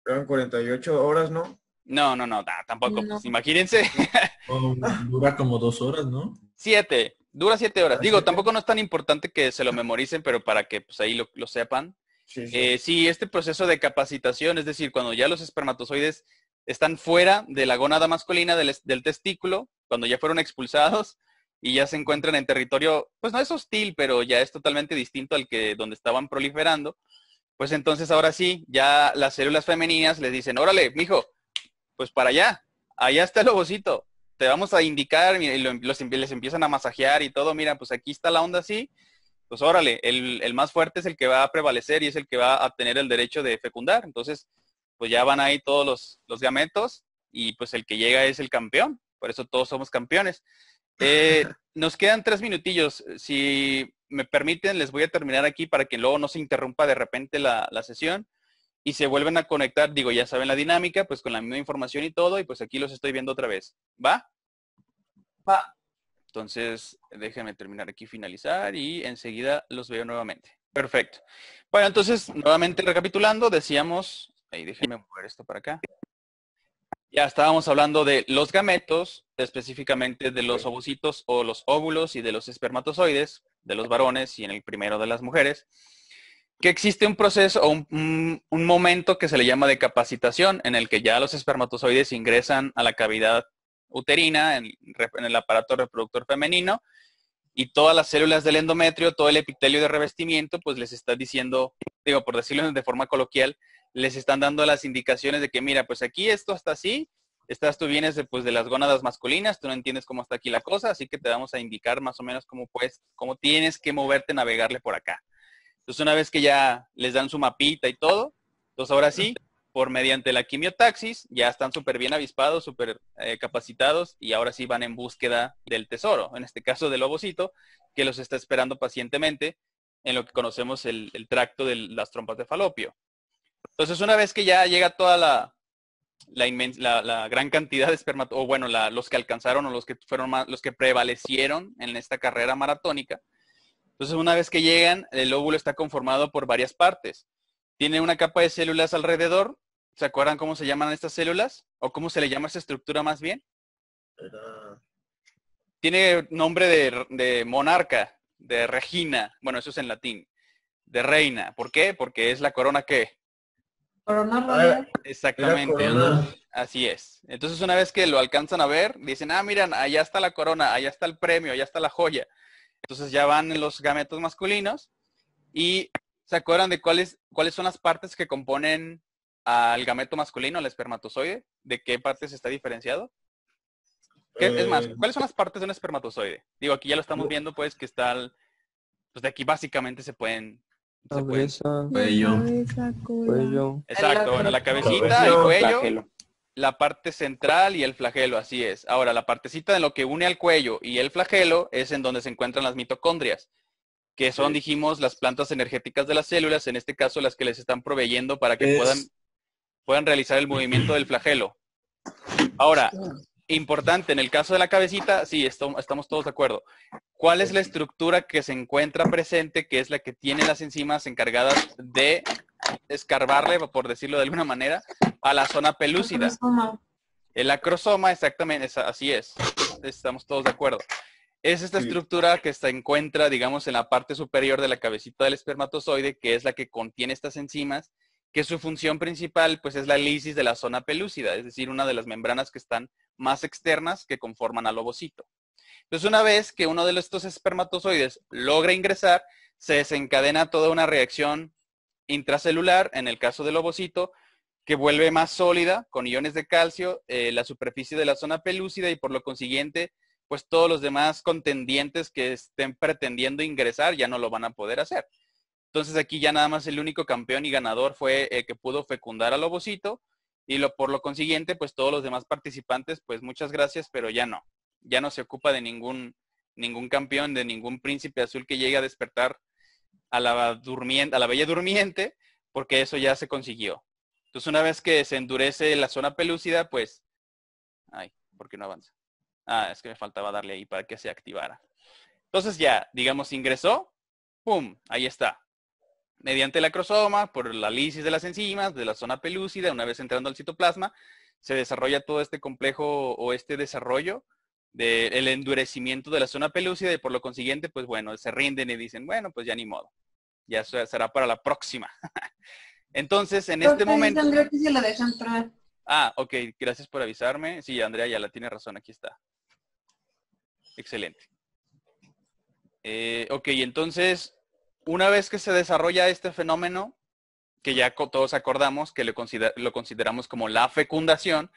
Eran 48 horas, ¿no? No, no, no, tampoco. imagínense. Oh, dura como dos horas, ¿no? Siete. Dura siete horas. Ah, Digo, tampoco no es tan importante que se lo memoricen, pero para que pues, ahí lo, lo sepan. Sí, eh, este proceso de capacitación, es decir, cuando ya los espermatozoides están fuera de la gónada masculina del, del, testículo, cuando ya fueron expulsados y ya se encuentran en territorio, pues no es hostil, pero ya es totalmente distinto al que donde estaban proliferando, pues entonces ahora sí, ya las células femeninas les dicen, órale, mijo, pues para allá, allá está el lobocito, te vamos a indicar, los, les empiezan a masajear y todo, mira, pues aquí está la onda así, pues órale, el, el, más fuerte es el que va a prevalecer y es el que va a tener el derecho de fecundar. Entonces, pues ya van ahí todos los, gametos y pues el que llega es el campeón. Por eso todos somos campeones. Eh, nos quedan tres minutillos. Si me permiten, les voy a terminar aquí para que luego no se interrumpa de repente la, la sesión y se vuelven a conectar, digo, ya saben la dinámica, pues con la misma información y todo, y pues aquí los estoy viendo otra vez. ¿Va? Va. Entonces, déjenme terminar aquí, finalizar y enseguida los veo nuevamente. Perfecto. Bueno, entonces, nuevamente recapitulando, decíamos, ahí déjenme mover esto para acá. Ya estábamos hablando de los gametos, específicamente de los ovocitos o los óvulos y de los espermatozoides, de los varones y en el primero de las mujeres que existe un proceso o un, momento que se le llama de capacitación, en el que ya los espermatozoides ingresan a la cavidad uterina, en, el aparato reproductor femenino, y todas las células del endometrio, todo el epitelio de revestimiento, pues les está diciendo, digo, por decirlo de forma coloquial, les están dando las indicaciones de que, mira, pues aquí esto está así, estás tú vienes de, pues, de las gónadas masculinas, tú no entiendes cómo está aquí la cosa, así que te vamos a indicar más o menos cómo puedes, cómo tienes que moverte, navegarle por acá. Entonces, una vez que ya les dan su mapita y todo, entonces ahora sí, por mediante la quimiotaxis, ya están súper bien avispados, súper eh, capacitados y ahora sí van en búsqueda del tesoro, en este caso del lobocito, que los está esperando pacientemente en lo que conocemos el, tracto de las trompas de falopio. Entonces, una vez que ya llega toda la, gran cantidad de espermatozoides, o bueno, los que alcanzaron o los que fueron los que prevalecieron en esta carrera maratónica, entonces, una vez que llegan, el óvulo está conformado por varias partes. Tiene una capa de células alrededor. ¿Se acuerdan cómo se llaman estas células? ¿O cómo se le llama esa estructura más bien? Tiene nombre de, monarca, de regina. Bueno, eso es en latín. De reina. ¿Por qué? Porque es la corona que... Corona royal. Exactamente. Así es. Entonces una vez que lo alcanzan a ver, dicen, ah, miran, allá está la corona, allá está el premio, allá está la joya. Entonces ya van los gametos masculinos y se acuerdan de cuáles, cuáles son las partes que componen al gameto masculino, al espermatozoide, de qué partes está diferenciado. es más, eh, ¿cuáles son las partes de un espermatozoide? Digo, aquí ya lo estamos viendo, pues, que está, pues de aquí básicamente se pueden cabeza, cuello. Exacto, bueno, la cabecita, el cuello, la parte central y el flagelo, así es. Ahora, la partecita de lo que une al cuello y el flagelo es en donde se encuentran las mitocondrias, que son, dijimos, las plantas energéticas de las células, en este caso las que les están proveyendo para que puedan, puedan realizar el movimiento del flagelo. Ahora, importante, en el caso de la cabecita, sí, estamos todos de acuerdo. ¿Cuál es la estructura que se encuentra presente, que es la que tiene las enzimas encargadas de escarbarle, por decirlo de alguna manera, a la zona pelúcida. Acrosoma. El acrosoma, exactamente, así es. Estamos todos de acuerdo. Es esta estructura que se encuentra, digamos, en la parte superior de la cabecita del espermatozoide, que es la que contiene estas enzimas, que su función principal, pues, es la lisis de la zona pelúcida, es decir, una de las membranas que están más externas que conforman al ovocito. Entonces, una vez que uno de estos espermatozoides logra ingresar, se desencadena toda una reacción intracelular, en el caso del ovocito, que vuelve más sólida con iones de calcio eh, la superficie de la zona pelúcida y por lo consiguiente, pues todos los demás contendientes que estén pretendiendo ingresar ya no lo van a poder hacer. Entonces aquí ya nada más el único campeón y ganador fue el eh, que pudo fecundar al lobocito y lo, por lo consiguiente, pues todos los demás participantes, pues muchas gracias, pero ya no. Ya no se ocupa de ningún, ningún campeón, de ningún príncipe azul que llegue a despertar a la, durmiente, a la bella durmiente, porque eso ya se consiguió. Entonces, una vez que se endurece la zona pelúcida, pues... Ay, ¿por qué no avanza? Ah, es que me faltaba darle ahí para que se activara. Entonces ya, digamos, ingresó. ¡Pum! Ahí está. Mediante la crosoma, por la lisis de las enzimas, de la zona pelúcida, una vez entrando al citoplasma, se desarrolla todo este complejo o este desarrollo del endurecimiento de la zona pelúcida y por lo consiguiente, pues bueno, se rinden y dicen, bueno, pues ya ni modo. Ya será para la próxima. Entonces, en este momento... Ah, ok, gracias por avisarme. Sí, Andrea ya la tiene razón, aquí está. Excelente. Eh, ok, entonces, una vez que se desarrolla este fenómeno, que ya todos acordamos que lo, consideramos como la fecundación,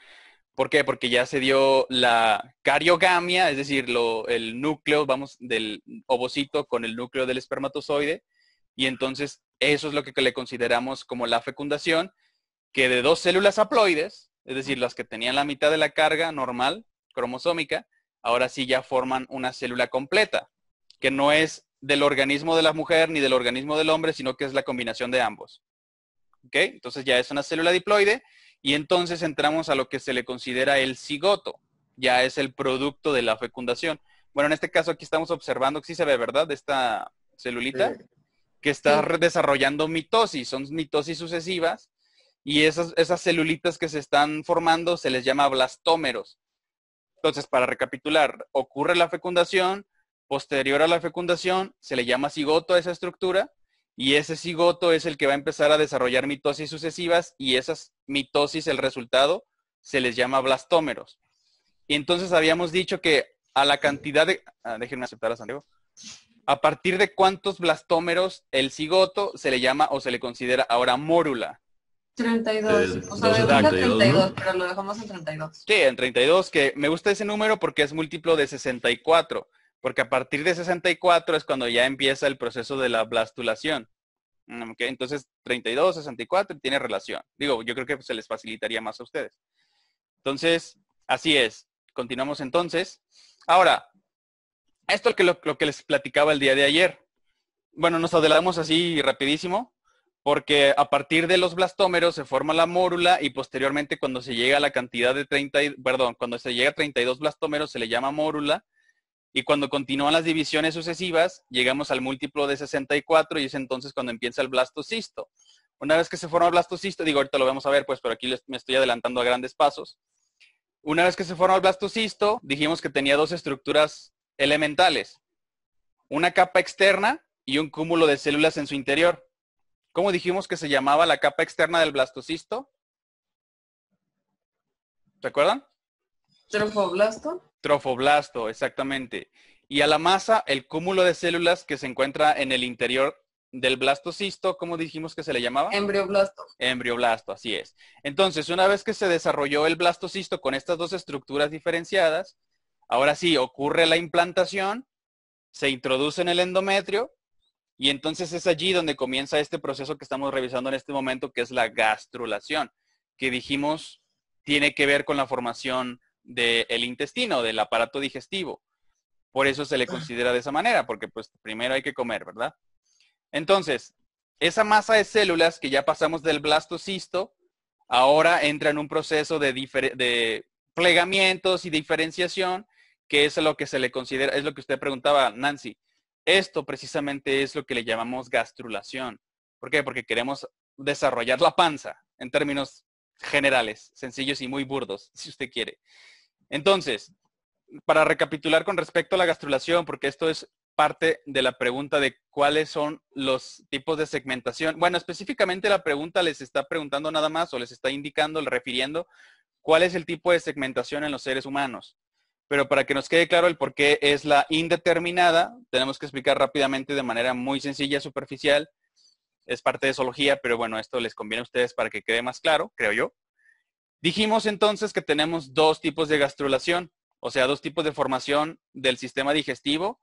¿por qué? Porque ya se dio la cariogamia, es decir, el núcleo, vamos, del ovocito con el núcleo del espermatozoide, y entonces eso es lo que le consideramos como la fecundación, que de dos células haploides, es decir, las que tenían la mitad de la carga normal cromosómica, ahora sí ya forman una célula completa, que no es del organismo de la mujer ni del organismo del hombre, sino que es la combinación de ambos. ¿Ok? Entonces ya es una célula diploide y entonces entramos a lo que se le considera el cigoto, ya es el producto de la fecundación. Bueno, en este caso aquí estamos observando, que sí se ve, ¿verdad? De esta celulita que está desarrollando mitosis, son mitosis sucesivas, y esas, esas celulitas que se están formando se les llama blastómeros. Entonces, para recapitular, ocurre la fecundación, posterior a la fecundación se le llama cigoto a esa estructura, y ese cigoto es el que va a empezar a desarrollar mitosis sucesivas y esas mitosis, el resultado, se les llama blastómeros. Y entonces habíamos dicho que a la cantidad de... Ah, déjenme aceptar a Diego... ¿A partir de cuántos blastómeros el cigoto se le llama o se le considera ahora mórula? 32. o sea, 32, pero lo dejamos en 32. Sí, en 32, que me gusta ese número porque es múltiplo de 64, porque a partir de 64 es cuando ya empieza el proceso de la blastulación. Mm, okay, entonces, 32, 64 tiene relación. Digo, yo creo que se les facilitaría más a ustedes. Entonces, así es. Continuamos entonces. Ahora, esto es lo, que les platicaba el día de ayer. Bueno, nos adelantamos así rapidísimo, porque a partir de los blastómeros se forma la mórula y posteriormente cuando se llega a la cantidad de 30, perdón, cuando se llega a 32 blastómeros se le llama mórula y cuando continúan las divisiones sucesivas, llegamos al múltiplo de 64 y es entonces cuando empieza el blastocisto. Una vez que se forma el blastocisto, digo, ahorita lo vamos a ver, pues, pero aquí me estoy adelantando a grandes pasos. Una vez que se forma el blastocisto, dijimos que tenía dos estructuras elementales, una capa externa y un cúmulo de células en su interior. ¿Cómo dijimos que se llamaba la capa externa del blastocisto? ¿Se acuerdan? Trofoblasto. Trofoblasto, exactamente. Y a la masa, el cúmulo de células que se encuentra en el interior del blastocisto, ¿cómo dijimos que se le llamaba? Embrioblasto. Embrioblasto, así es. Entonces, una vez que se desarrolló el blastocisto con estas dos estructuras diferenciadas, Ahora sí, ocurre la implantación, se introduce en el endometrio y entonces es allí donde comienza este proceso que estamos revisando en este momento, que es la gastrulación, que dijimos tiene que ver con la formación del intestino, del aparato digestivo. Por eso se le ah. considera de esa manera, porque pues primero hay que comer, ¿verdad? Entonces, esa masa de células que ya pasamos del blastocisto, ahora entra en un proceso de plegamientos y diferenciación que es lo que se le considera, es lo que usted preguntaba, Nancy. Esto precisamente es lo que le llamamos gastrulación. ¿Por qué? Porque queremos desarrollar la panza en términos generales, sencillos y muy burdos, si usted quiere. Entonces, para recapitular con respecto a la gastrulación, porque esto es parte de la pregunta de cuáles son los tipos de segmentación. Bueno, específicamente la pregunta les está preguntando nada más o les está indicando, refiriendo cuál es el tipo de segmentación en los seres humanos pero para que nos quede claro el por qué es la indeterminada, tenemos que explicar rápidamente de manera muy sencilla, superficial. Es parte de zoología, pero bueno, esto les conviene a ustedes para que quede más claro, creo yo. Dijimos entonces que tenemos dos tipos de gastrulación, o sea, dos tipos de formación del sistema digestivo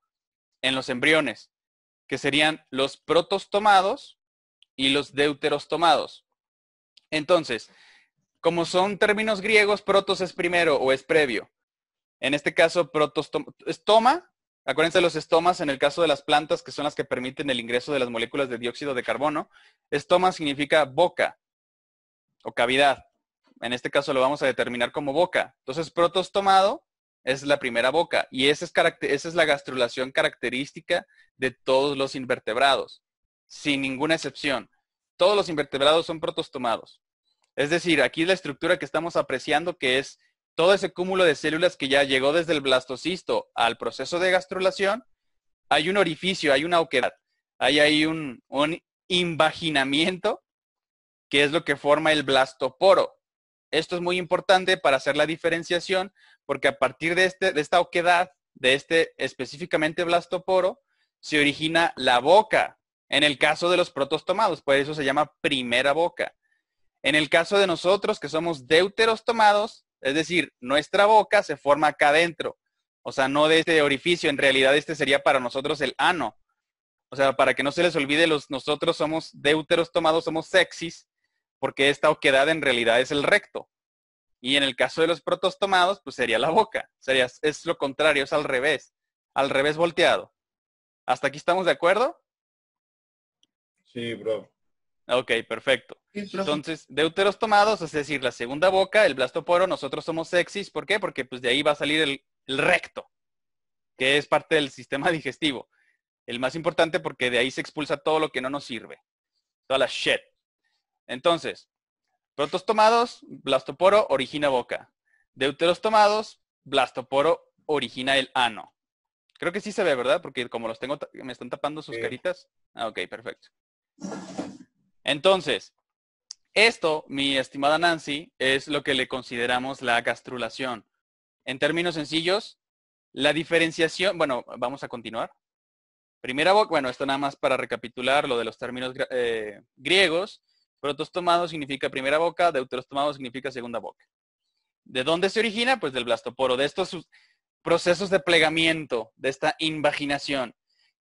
en los embriones, que serían los protostomados y los deuterostomados. Entonces, como son términos griegos, protos es primero o es previo en este caso, protostoma, acuérdense los estomas en el caso de las plantas que son las que permiten el ingreso de las moléculas de dióxido de carbono. Estoma significa boca o cavidad. En este caso lo vamos a determinar como boca. Entonces, protostomado es la primera boca y es, esa es la gastrulación característica de todos los invertebrados, sin ninguna excepción. Todos los invertebrados son protostomados. Es decir, aquí la estructura que estamos apreciando que es todo ese cúmulo de células que ya llegó desde el blastocisto al proceso de gastrulación, hay un orificio, hay una oquedad, hay ahí un, un invaginamiento, que es lo que forma el blastoporo. Esto es muy importante para hacer la diferenciación, porque a partir de, este, de esta oquedad, de este específicamente blastoporo, se origina la boca, en el caso de los protostomados, por eso se llama primera boca. En el caso de nosotros que somos deuterostomados, es decir, nuestra boca se forma acá adentro. O sea, no de este orificio. En realidad este sería para nosotros el ano. O sea, para que no se les olvide, los, nosotros somos deuteros tomados, somos sexis, porque esta oquedad en realidad es el recto. Y en el caso de los protostomados, pues sería la boca. Sería, es lo contrario, es al revés. Al revés volteado. ¿Hasta aquí estamos de acuerdo? Sí, bro. Ok, perfecto. Entonces, deuteros tomados, es decir, la segunda boca, el blastoporo, nosotros somos sexys. ¿Por qué? Porque pues de ahí va a salir el, recto, que es parte del sistema digestivo. El más importante porque de ahí se expulsa todo lo que no nos sirve. Toda la shit. Entonces, protos tomados, blastoporo origina boca. Deuteros tomados, blastoporo origina el ano. Creo que sí se ve, ¿verdad? Porque como los tengo, me están tapando sus caritas. Ah, ok, perfecto. Entonces, esto, mi estimada Nancy, es lo que le consideramos la gastrulación. En términos sencillos, la diferenciación, bueno, vamos a continuar. Primera boca, bueno, esto nada más para recapitular lo de los términos eh, griegos. Protostomado significa primera boca, deuterostomado significa segunda boca. ¿De dónde se origina? Pues del blastoporo, de estos procesos de plegamiento, de esta invaginación.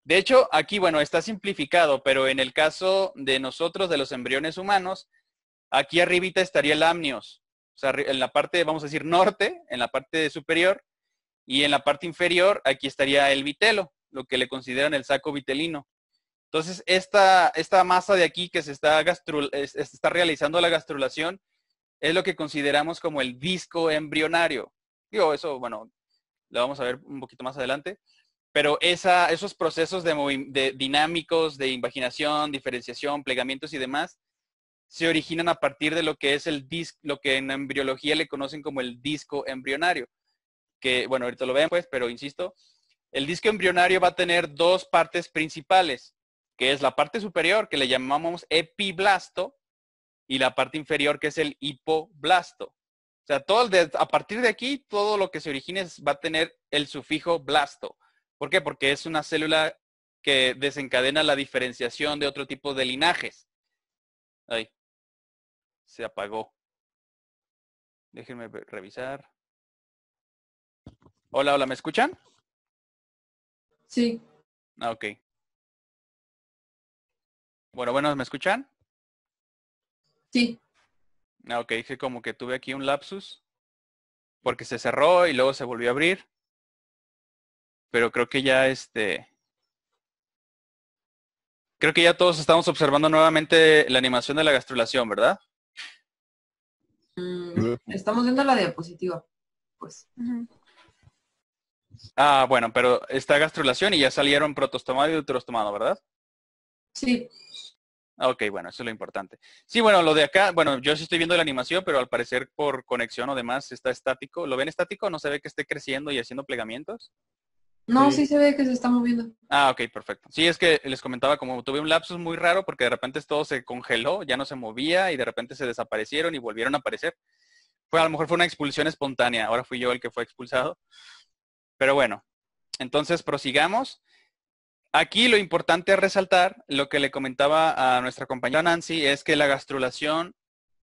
De hecho, aquí, bueno, está simplificado, pero en el caso de nosotros, de los embriones humanos, aquí arribita estaría el amnios. O sea, en la parte, vamos a decir, norte, en la parte superior, y en la parte inferior, aquí estaría el vitelo, lo que le consideran el saco vitelino. Entonces, esta, esta masa de aquí que se está, está realizando la gastrulación es lo que consideramos como el disco embrionario. Digo, eso, bueno, lo vamos a ver un poquito más adelante pero esos procesos de, dinámicos de imaginación, diferenciación, plegamientos y demás se originan a partir de lo que es el lo que en embriología le conocen como el disco embrionario, que bueno, ahorita lo ven pues, pero insisto, el disco embrionario va a tener dos partes principales, que es la parte superior que le llamamos epiblasto y la parte inferior que es el hipoblasto. O sea, a partir de aquí todo lo que se origine va a tener el sufijo blasto. ¿Por qué? Porque es una célula que desencadena la diferenciación de otro tipo de linajes. Ay, se apagó. Déjenme revisar. Hola, hola, ¿me escuchan? Sí. Ah, ok. Bueno, bueno, ¿me escuchan? Sí. Ah, ok, dije como que tuve aquí un lapsus porque se cerró y luego se volvió a abrir pero creo que ya este... Creo que ya todos estamos observando nuevamente la animación de la gastrulación, ¿verdad? Mm, estamos viendo la diapositiva, pues. Ah, bueno, pero está gastrulación y ya salieron protostomado y uterostomado, ¿verdad? Sí. Ah, ok, bueno, eso es lo importante. Sí, bueno, lo de acá, bueno, yo sí estoy viendo la animación, pero al parecer por conexión o demás está estático. ¿Lo ven estático? ¿No se ve que esté creciendo y haciendo plegamientos? No, sí. se ve que se está moviendo. Ah, ok, perfecto. Sí, es que les comentaba, como tuve un lapsus muy raro porque de repente todo se congeló, ya no se movía y de repente se desaparecieron y volvieron a aparecer. Fue, a lo mejor fue una expulsión espontánea, ahora fui yo el que fue expulsado. Pero bueno, entonces prosigamos. Aquí lo importante es resaltar lo que le comentaba a nuestra compañera Nancy, es que la gastrulación,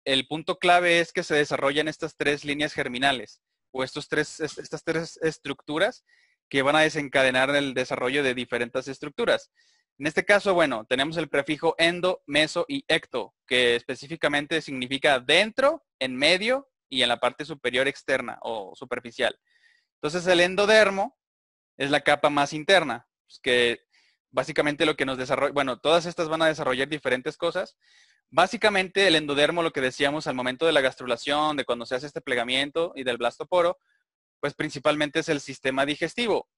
el punto clave es que se desarrollan estas tres líneas germinales o estos tres, estas tres estructuras que van a desencadenar el desarrollo de diferentes estructuras. En este caso, bueno, tenemos el prefijo endo, meso y ecto, que específicamente significa dentro, en medio y en la parte superior externa o superficial. Entonces, el endodermo es la capa más interna, pues, que básicamente lo que nos desarrolla, bueno, todas estas van a desarrollar diferentes cosas. Básicamente el endodermo, lo que decíamos al momento de la gastrulación, de cuando se hace este plegamiento y del blastoporo, pues principalmente es el sistema digestivo.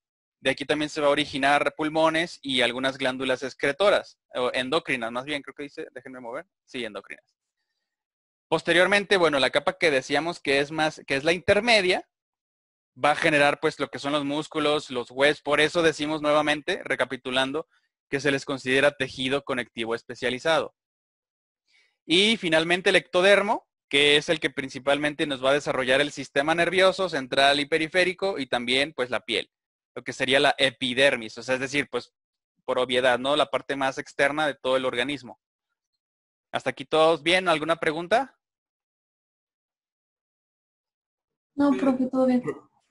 De aquí también se va a originar pulmones y algunas glándulas excretoras, o endocrinas más bien, creo que dice, déjenme mover, sí, endocrinas. Posteriormente, bueno, la capa que decíamos que es más, que es la intermedia, va a generar pues lo que son los músculos, los huesos, por eso decimos nuevamente, recapitulando, que se les considera tejido conectivo especializado. Y finalmente el ectodermo, que es el que principalmente nos va a desarrollar el sistema nervioso central y periférico y también pues la piel, lo que sería la epidermis, o sea, es decir, pues por obviedad, ¿no? La parte más externa de todo el organismo. ¿Hasta aquí todos bien? ¿Alguna pregunta? No, profe, todo bien.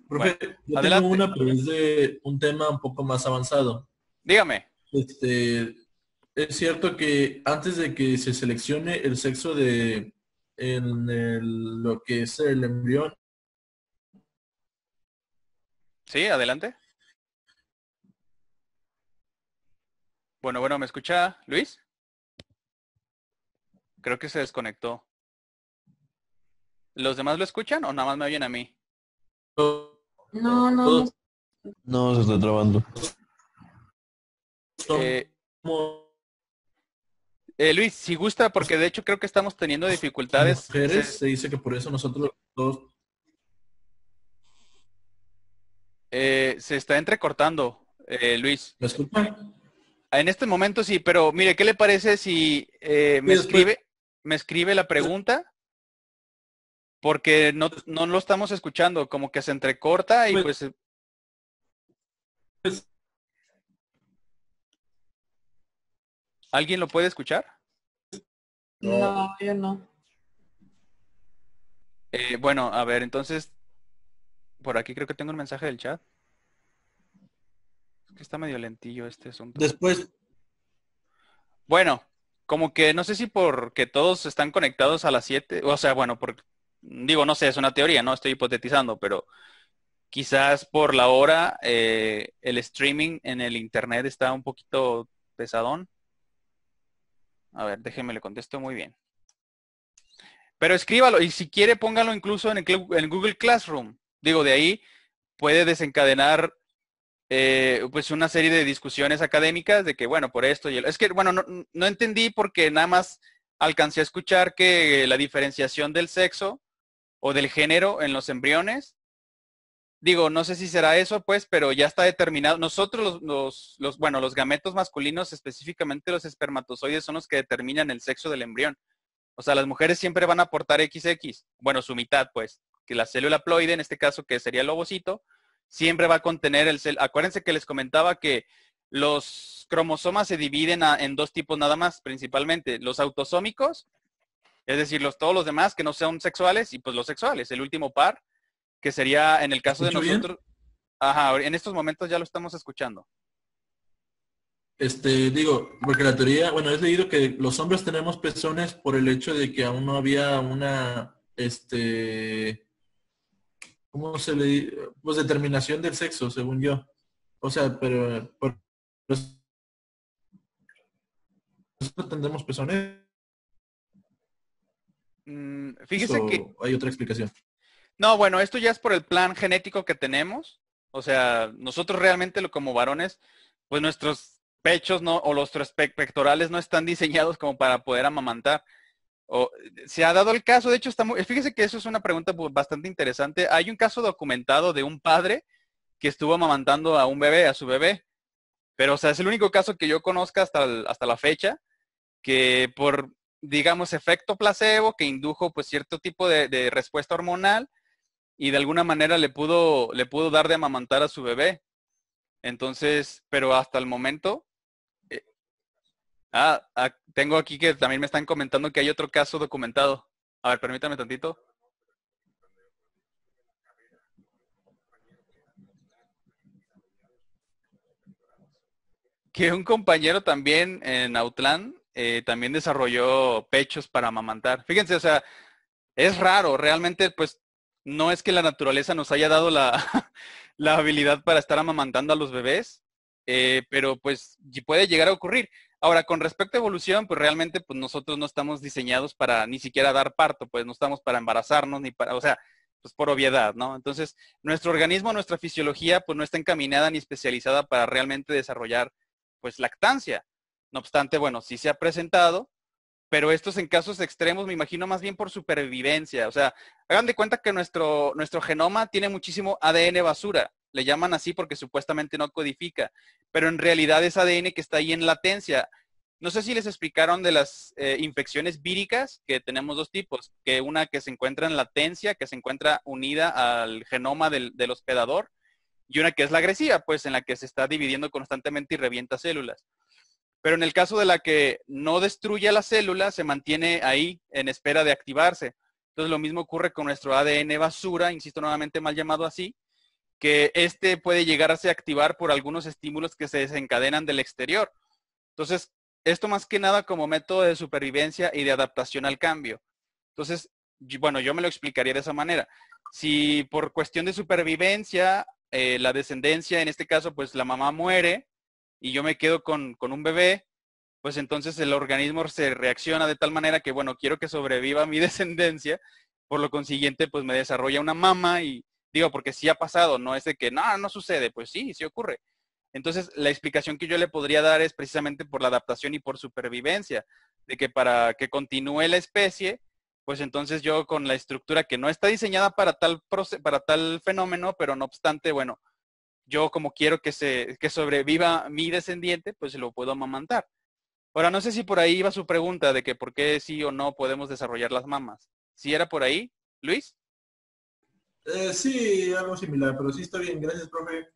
Profe, tengo una, pero es de un tema un poco más avanzado. Dígame. Este, es cierto que antes de que se seleccione el sexo de, en lo que es el embrión. Sí, adelante. Bueno, bueno, ¿me escucha Luis? Creo que se desconectó. ¿Los demás lo escuchan o nada más me oyen a mí? No, no. No, se está trabando. Eh, eh, Luis, si gusta, porque de hecho creo que estamos teniendo pues, dificultades. Eh, se dice que por eso nosotros todos... Eh, se está entrecortando, eh, Luis. ¿Me En este momento sí, pero mire, ¿qué le parece si me, escribe, me escribe la pregunta? Porque no, lo estamos escuchando, como que se entrecorta y pues... pues... pues ¿Alguien lo puede escuchar? No, yo no. Eh, bueno, a ver, entonces, por aquí creo que tengo un mensaje del chat. Es que está medio lentillo este asunto. Después. Bueno, como que no sé si porque todos están conectados a las 7, o sea, bueno, digo, no sé, es una teoría, no estoy hipotetizando, pero quizás por la hora eh, el streaming en el internet está un poquito pesadón. A ver, déjeme, le contesto muy bien. Pero escríbalo y si quiere póngalo incluso en, el, Google Classroom. Digo, de ahí puede desencadenar eh, pues una serie de discusiones académicas de que, bueno, por esto y el... Es que, bueno, no entendí porque nada más alcancé a escuchar que la diferenciación del sexo o del género en los embriones digo, no sé si será eso, pues, pero ya está determinado. Nosotros los, bueno, los gametos masculinos, específicamente los espermatozoides, son los que determinan el sexo del embrión. O sea, las mujeres siempre van a aportar XX, bueno, su mitad, pues, que la célula ploide, en este caso que sería el ovocito, siempre va a contener el Acuérdense que les comentaba que los cromosomas se dividen en dos tipos nada más, principalmente, los autosómicos, es decir, los, todos los demás que no sean sexuales, y pues los sexuales, el último par, que sería en el caso de nosotros. Ajá, en estos momentos ya lo estamos escuchando. Este, digo, porque la teoría, bueno, he leído que los hombres tenemos pezones por el hecho de que aún no había una, este, ¿cómo se le dice? Pues determinación del sexo, según yo. O sea, pero, por, nosotros tendremos pezones. Mm, fíjese que... Hay otra explicación. No, bueno, esto ya es por el plan genético que tenemos. O sea, nosotros realmente como varones, pues nuestros pechos no, o los pectorales no están diseñados como para poder amamantar. O, se ha dado el caso, de hecho, está fíjese que eso es una pregunta bastante interesante. Hay un caso documentado de un padre que estuvo amamantando a un bebé, a su bebé. Pero, o sea, es el único caso que yo conozca hasta, hasta la fecha que por, digamos, efecto placebo que indujo pues cierto tipo de respuesta hormonal, y de alguna manera le pudo, le pudo dar de amamantar a su bebé. Entonces, pero hasta el momento, eh, ah, ah, tengo aquí que también me están comentando que hay otro caso documentado. A ver, permítame tantito. Que un compañero también en Autlán eh, también desarrolló pechos para amamantar. Fíjense, o sea, es raro, realmente pues no es que la naturaleza nos haya dado la, habilidad para estar amamantando a los bebés, eh, pero pues puede llegar a ocurrir. Ahora, con respecto a evolución, pues realmente pues nosotros no estamos diseñados para ni siquiera dar parto, pues no estamos para embarazarnos ni para, o sea, pues por obviedad, ¿no? Entonces, nuestro organismo, nuestra fisiología, pues no está encaminada ni especializada para realmente desarrollar, pues, lactancia. No obstante, bueno, sí se ha presentado, pero estos en casos extremos me imagino más bien por supervivencia. O sea, hagan de cuenta que nuestro, genoma tiene muchísimo ADN basura. Le llaman así porque supuestamente no codifica, pero en realidad es ADN que está ahí en latencia. No sé si les explicaron de las eh, infecciones víricas, que tenemos dos tipos, que una que se encuentra en latencia, que se encuentra unida al genoma del hospedador, y una que es la agresiva, pues en la que se está dividiendo constantemente y revienta células. Pero en el caso de la que no destruye la célula, se mantiene ahí en espera de activarse. Entonces lo mismo ocurre con nuestro ADN basura, insisto nuevamente mal llamado así, que este puede llegar a activar por algunos estímulos que se desencadenan del exterior. Entonces, esto más que nada como método de supervivencia y de adaptación al cambio. Entonces, bueno, yo me lo explicaría de esa manera. Si por cuestión de supervivencia, eh, la descendencia, en este caso, pues la mamá muere, y yo me quedo con, un bebé, pues entonces el organismo se reacciona de tal manera que, bueno, quiero que sobreviva mi descendencia, por lo consiguiente, pues me desarrolla una mama y digo, porque sí ha pasado, no es de que, no, no sucede, pues sí, sí ocurre. Entonces, la explicación que yo le podría dar es precisamente por la adaptación y por supervivencia, de que para que continúe la especie, pues entonces yo con la estructura que no está diseñada para tal, para tal fenómeno, pero no obstante, bueno, yo como quiero que, se, que sobreviva mi descendiente, pues lo puedo amamantar. Ahora, no sé si por ahí iba su pregunta de que por qué sí o no podemos desarrollar las mamas. ¿Si era por ahí, Luis? Eh, sí, algo similar, pero sí está bien. Gracias, profe.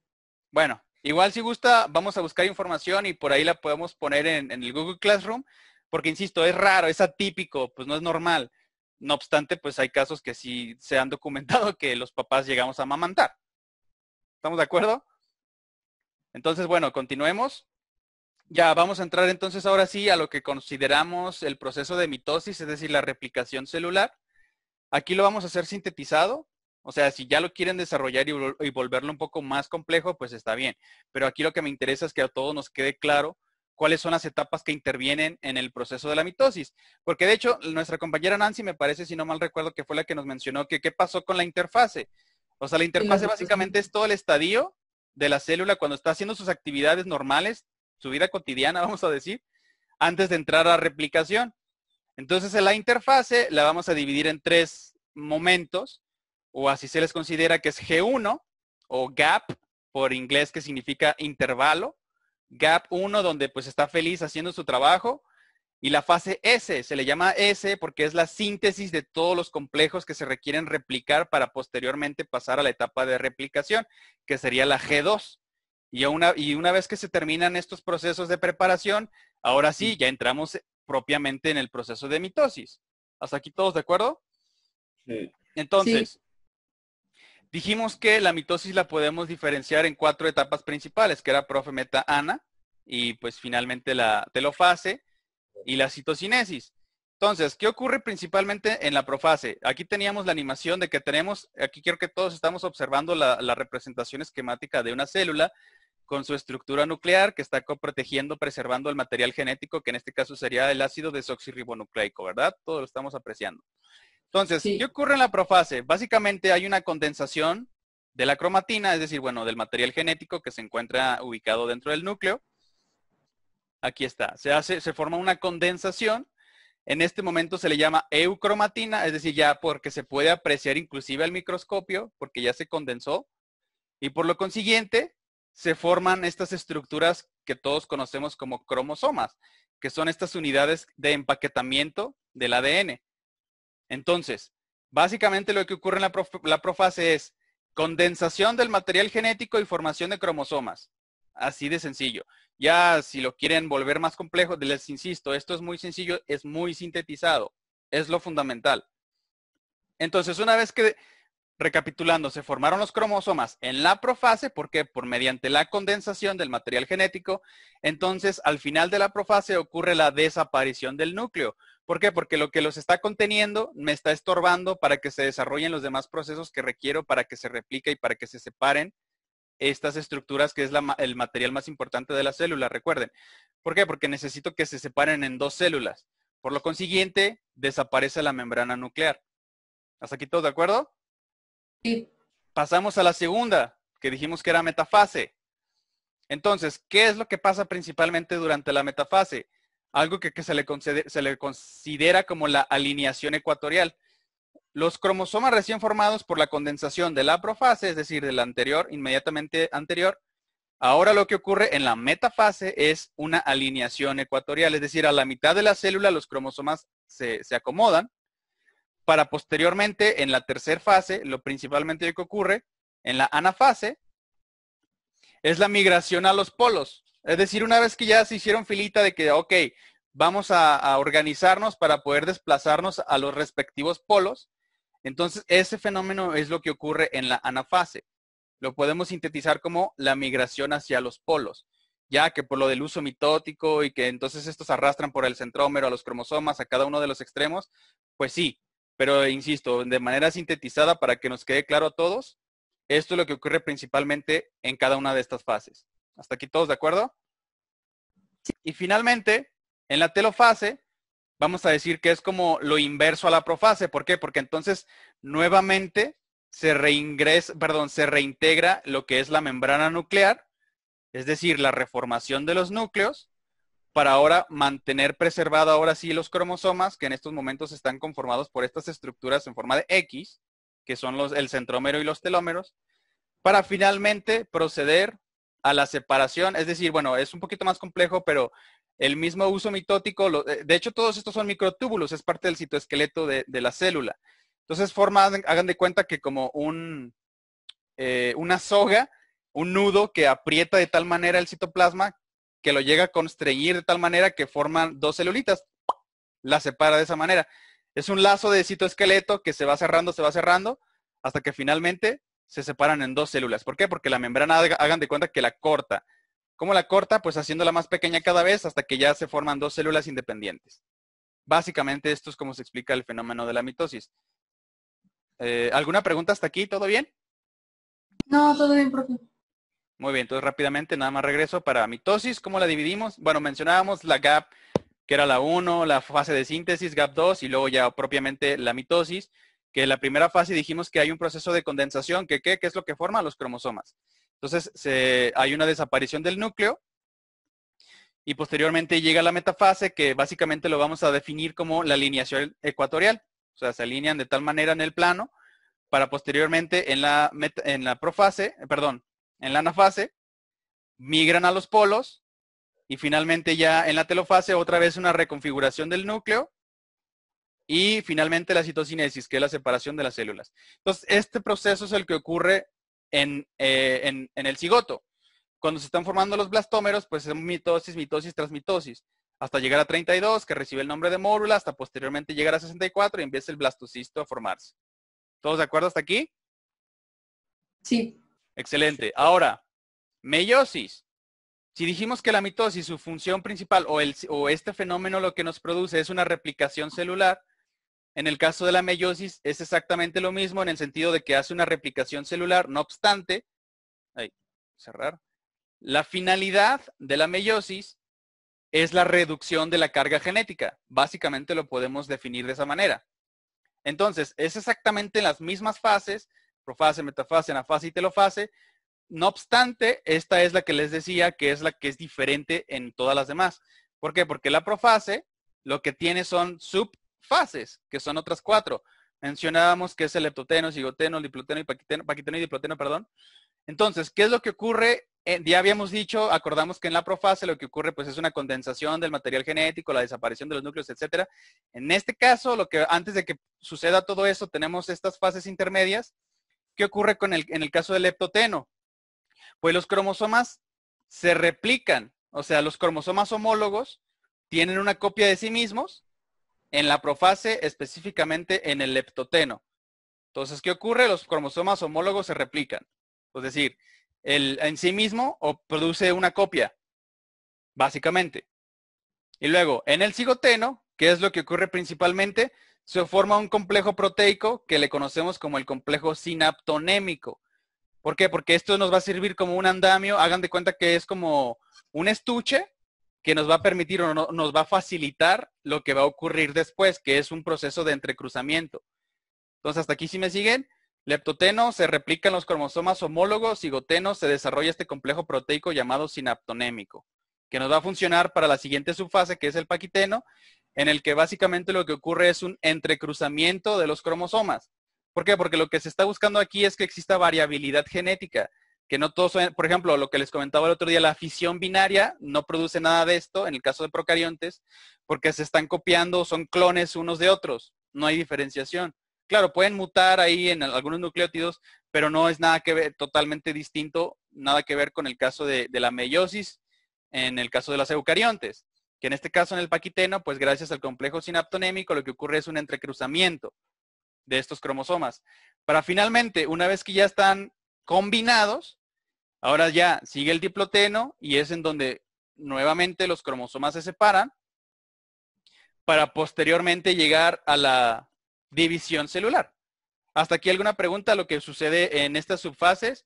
Bueno, igual si gusta, vamos a buscar información y por ahí la podemos poner en, en el Google Classroom, porque insisto, es raro, es atípico, pues no es normal. No obstante, pues hay casos que sí se han documentado que los papás llegamos a amamantar. ¿Estamos de acuerdo? Entonces, bueno, continuemos. Ya, vamos a entrar entonces ahora sí a lo que consideramos el proceso de mitosis, es decir, la replicación celular. Aquí lo vamos a hacer sintetizado, o sea, si ya lo quieren desarrollar y, volverlo un poco más complejo, pues está bien. Pero aquí lo que me interesa es que a todos nos quede claro cuáles son las etapas que intervienen en el proceso de la mitosis. Porque de hecho, nuestra compañera Nancy, me parece, si no mal recuerdo, que fue la que nos mencionó que qué pasó con la interfase. O sea, la interfase básicamente es todo el estadio de la célula cuando está haciendo sus actividades normales, su vida cotidiana, vamos a decir, antes de entrar a replicación. Entonces, en la interfase la vamos a dividir en tres momentos, o así se les considera que es G1 o gap, por inglés que significa intervalo. Gap 1, donde pues está feliz haciendo su trabajo, y la fase S se le llama S porque es la síntesis de todos los complejos que se requieren replicar para posteriormente pasar a la etapa de replicación, que sería la G2. Y una, y una vez que se terminan estos procesos de preparación, ahora sí, ya entramos propiamente en el proceso de mitosis. ¿Hasta aquí todos de acuerdo? Sí. Entonces, dijimos que la mitosis la podemos diferenciar en cuatro etapas principales, que era profe, meta, ana, y pues finalmente la telofase y la citocinesis. Entonces, ¿qué ocurre principalmente en la profase? Aquí teníamos la animación de que tenemos, aquí quiero que todos estamos observando la, representación esquemática de una célula con su estructura nuclear que está protegiendo, preservando el material genético, que en este caso sería el ácido desoxirribonucleico, ¿verdad? Todo lo estamos apreciando. Entonces, ¿qué ocurre en la profase? Básicamente hay una condensación de la cromatina, es decir, bueno, del material genético que se encuentra ubicado dentro del núcleo, Aquí está. Se, hace, se forma una condensación. En este momento se le llama eucromatina, es decir, ya porque se puede apreciar inclusive al microscopio, porque ya se condensó. Y por lo consiguiente, se forman estas estructuras que todos conocemos como cromosomas, que son estas unidades de empaquetamiento del ADN. Entonces, básicamente lo que ocurre en la, la profase es condensación del material genético y formación de cromosomas. Así de sencillo. Ya si lo quieren volver más complejo, les insisto, esto es muy sencillo, es muy sintetizado, es lo fundamental. Entonces, una vez que, recapitulando, se formaron los cromosomas en la profase, ¿por qué? Por mediante la condensación del material genético, entonces al final de la profase ocurre la desaparición del núcleo. ¿Por qué? Porque lo que los está conteniendo me está estorbando para que se desarrollen los demás procesos que requiero para que se replique y para que se separen estas estructuras que es el material más importante de la célula, recuerden. ¿Por qué? Porque necesito que se separen en dos células. Por lo consiguiente, desaparece la membrana nuclear. ¿Hasta aquí todo de acuerdo? Sí. Pasamos a la segunda, que dijimos que era metafase. Entonces, ¿qué es lo que pasa principalmente durante la metafase? Algo que, que se, le se le considera como la alineación ecuatorial. Los cromosomas recién formados por la condensación de la profase, es decir, de la anterior, inmediatamente anterior, ahora lo que ocurre en la metafase es una alineación ecuatorial, es decir, a la mitad de la célula los cromosomas se, se acomodan para posteriormente en la tercera fase, lo principalmente que ocurre en la anafase es la migración a los polos. Es decir, una vez que ya se hicieron filita de que, ok, vamos a, organizarnos para poder desplazarnos a los respectivos polos. Entonces, ese fenómeno es lo que ocurre en la anafase. Lo podemos sintetizar como la migración hacia los polos, ya que por lo del uso mitótico y que entonces estos arrastran por el centrómero a los cromosomas, a cada uno de los extremos, pues sí, pero insisto, de manera sintetizada para que nos quede claro a todos, esto es lo que ocurre principalmente en cada una de estas fases. ¿Hasta aquí todos de acuerdo? Y finalmente, en la telofase, vamos a decir que es como lo inverso a la profase. ¿Por qué? Porque entonces nuevamente se reingresa, perdón, se reintegra lo que es la membrana nuclear, es decir, la reformación de los núcleos, para ahora mantener preservado ahora sí los cromosomas que en estos momentos están conformados por estas estructuras en forma de X, que son el centrómero y los telómeros, para finalmente proceder a la separación. Es decir, bueno, es un poquito más complejo, pero el mismo uso mitótico, eh, de hecho todos estos son microtúbulos, es parte del citoesqueleto de, la célula. Entonces forman, hagan de cuenta que como un, eh, una soga, un nudo que aprieta de tal manera el citoplasma que lo llega a constreñir de tal manera que forman dos celulitas, la separa de esa manera. Es un lazo de citoesqueleto que se va cerrando, se va cerrando, hasta que finalmente se separan en dos células. ¿Por qué? Porque la membrana hagan de cuenta que la corta. ¿Cómo la corta? Pues haciéndola más pequeña cada vez hasta que ya se forman dos células independientes. Básicamente esto es como se explica el fenómeno de la mitosis. Eh, ¿Alguna pregunta hasta aquí? ¿Todo bien? No, todo bien, profe. Muy bien, entonces rápidamente nada más regreso para mitosis. ¿Cómo la dividimos? Bueno, mencionábamos la GAP, que era la 1, la fase de síntesis, GAP 2, y luego ya propiamente la mitosis, que en la primera fase dijimos que hay un proceso de condensación, que ¿qué, ¿qué es lo que forma? Los cromosomas. Entonces hay una desaparición del núcleo y posteriormente llega la metafase que básicamente lo vamos a definir como la alineación ecuatorial. O sea, se alinean de tal manera en el plano para posteriormente en la, en la profase, perdón, en la anafase, migran a los polos y finalmente ya en la telofase otra vez una reconfiguración del núcleo y finalmente la citocinesis, que es la separación de las células. Entonces, este proceso es el que ocurre eh, en, el cigoto. Cuando se están formando los blastómeros, pues es mitosis, mitosis transmitosis, hasta llegar a 32, que recibe el nombre de mórula, hasta posteriormente llegar a 64 y empieza el blastocisto a formarse. ¿Todos de acuerdo hasta aquí? Sí. Excelente. Ahora, meiosis. Si dijimos que la mitosis, su función principal o, o este fenómeno lo que nos produce es una replicación celular, en el caso de la meiosis es exactamente lo mismo en el sentido de que hace una replicación celular, no obstante, ahí, cerrar, la finalidad de la meiosis es la reducción de la carga genética. Básicamente lo podemos definir de esa manera. Entonces, es exactamente en las mismas fases, profase, metafase, anafase y telofase. No obstante, esta es la que les decía que es la que es diferente en todas las demás. ¿Por qué? Porque la profase lo que tiene son sub fases, que son otras cuatro. Mencionábamos que es el leptoteno, cigoteno, diploteno y paquiteno, paquiteno y diploteno, perdón. Entonces, ¿qué es lo que ocurre? Eh, ya habíamos dicho, acordamos que en la profase lo que ocurre pues es una condensación del material genético, la desaparición de los núcleos, etcétera. En este caso, lo que antes de que suceda todo eso, tenemos estas fases intermedias. ¿Qué ocurre con el, en el caso del leptoteno? Pues los cromosomas se replican, o sea, los cromosomas homólogos tienen una copia de sí mismos en la profase, específicamente en el leptoteno. Entonces, ¿qué ocurre? Los cromosomas homólogos se replican. Es decir, el, en sí mismo o produce una copia, básicamente. Y luego, en el cigoteno, ¿qué es lo que ocurre principalmente, se forma un complejo proteico que le conocemos como el complejo sinaptonémico. ¿Por qué? Porque esto nos va a servir como un andamio. Hagan de cuenta que es como un estuche que nos va a permitir o no, nos va a facilitar lo que va a ocurrir después, que es un proceso de entrecruzamiento. Entonces, hasta aquí si me siguen. Leptoteno se replican los cromosomas homólogos, Zigoteno se desarrolla este complejo proteico llamado sinaptonémico, que nos va a funcionar para la siguiente subfase, que es el paquiteno, en el que básicamente lo que ocurre es un entrecruzamiento de los cromosomas. ¿Por qué? Porque lo que se está buscando aquí es que exista variabilidad genética que no todos por ejemplo, lo que les comentaba el otro día, la fisión binaria no produce nada de esto en el caso de procariontes, porque se están copiando, son clones unos de otros, no hay diferenciación. Claro, pueden mutar ahí en algunos nucleótidos, pero no es nada que ver, totalmente distinto, nada que ver con el caso de, de la meiosis, en el caso de las eucariontes, que en este caso en el paquiteno, pues gracias al complejo sinaptonémico lo que ocurre es un entrecruzamiento de estos cromosomas. Para finalmente, una vez que ya están combinados, ahora ya sigue el diploteno y es en donde nuevamente los cromosomas se separan para posteriormente llegar a la división celular. Hasta aquí alguna pregunta lo que sucede en estas subfases.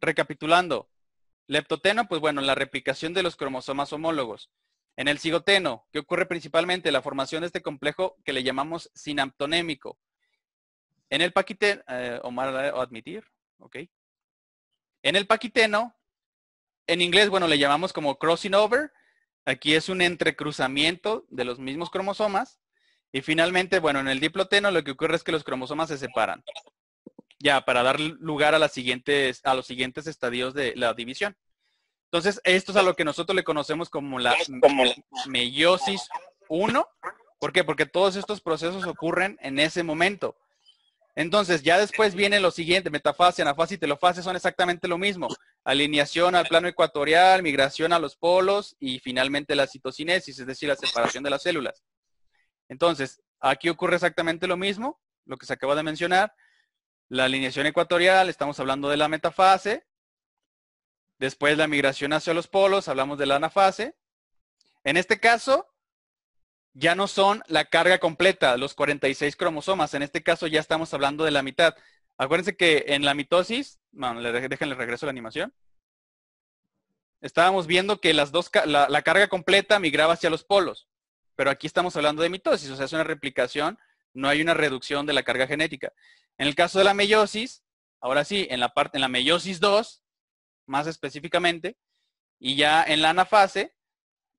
Recapitulando, leptoteno, pues bueno, la replicación de los cromosomas homólogos. En el cigoteno, ¿qué ocurre principalmente la formación de este complejo que le llamamos sinaptonémico. En el paquiteno, eh, Omar, o admitir, en el paquiteno, en inglés, bueno, le llamamos como crossing over. Aquí es un entrecruzamiento de los mismos cromosomas. Y finalmente, bueno, en el diploteno lo que ocurre es que los cromosomas se separan. Ya, para dar lugar a, las siguientes, a los siguientes estadios de la división. Entonces, esto es a lo que nosotros le conocemos como la meiosis 1. ¿Por qué? Porque todos estos procesos ocurren en ese momento. Entonces, ya después viene lo siguiente, metafase, anafase y telofase son exactamente lo mismo. Alineación al plano ecuatorial, migración a los polos y finalmente la citocinesis, es decir, la separación de las células. Entonces, aquí ocurre exactamente lo mismo, lo que se acaba de mencionar. La alineación ecuatorial, estamos hablando de la metafase. Después la migración hacia los polos, hablamos de la anafase. En este caso, ya no son la carga completa, los 46 cromosomas. En este caso ya estamos hablando de la mitad. Acuérdense que en la mitosis, bueno, déjenle regreso a la animación. Estábamos viendo que las dos, la, carga completa migraba hacia los polos, pero aquí estamos hablando de mitosis, o sea, es una replicación, no hay una reducción de la carga genética. En el caso de la meiosis, ahora sí, en la parte, en la meiosis 2, más específicamente, y ya en la anafase,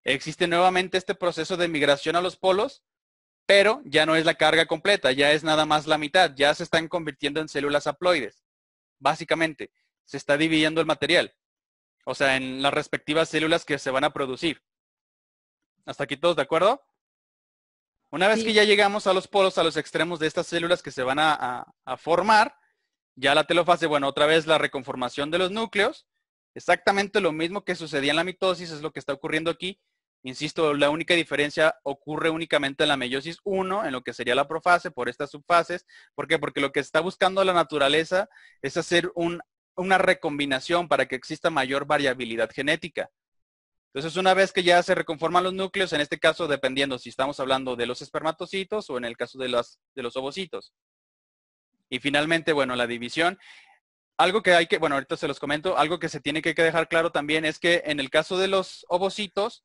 existe nuevamente este proceso de migración a los polos, pero ya no es la carga completa, ya es nada más la mitad, ya se están convirtiendo en células haploides. Básicamente, se está dividiendo el material, o sea, en las respectivas células que se van a producir. ¿Hasta aquí todos de acuerdo? Una vez que ya llegamos a los polos, a los extremos de estas células que se van a, a formar, ya la telofase, bueno, otra vez la reconformación de los núcleos, exactamente lo mismo que sucedía en la mitosis es lo que está ocurriendo aquí, Insisto, la única diferencia ocurre únicamente en la meiosis 1, en lo que sería la profase, por estas subfases. ¿Por qué? Porque lo que está buscando la naturaleza es hacer una recombinación para que exista mayor variabilidad genética. Entonces, una vez que ya se reconforman los núcleos, en este caso, dependiendo si estamos hablando de los espermatocitos o en el caso de, de los ovocitos. Y finalmente, bueno, la división. Algo que hay que, bueno, ahorita se los comento, algo que se tiene que dejar claro también es que en el caso de los ovocitos,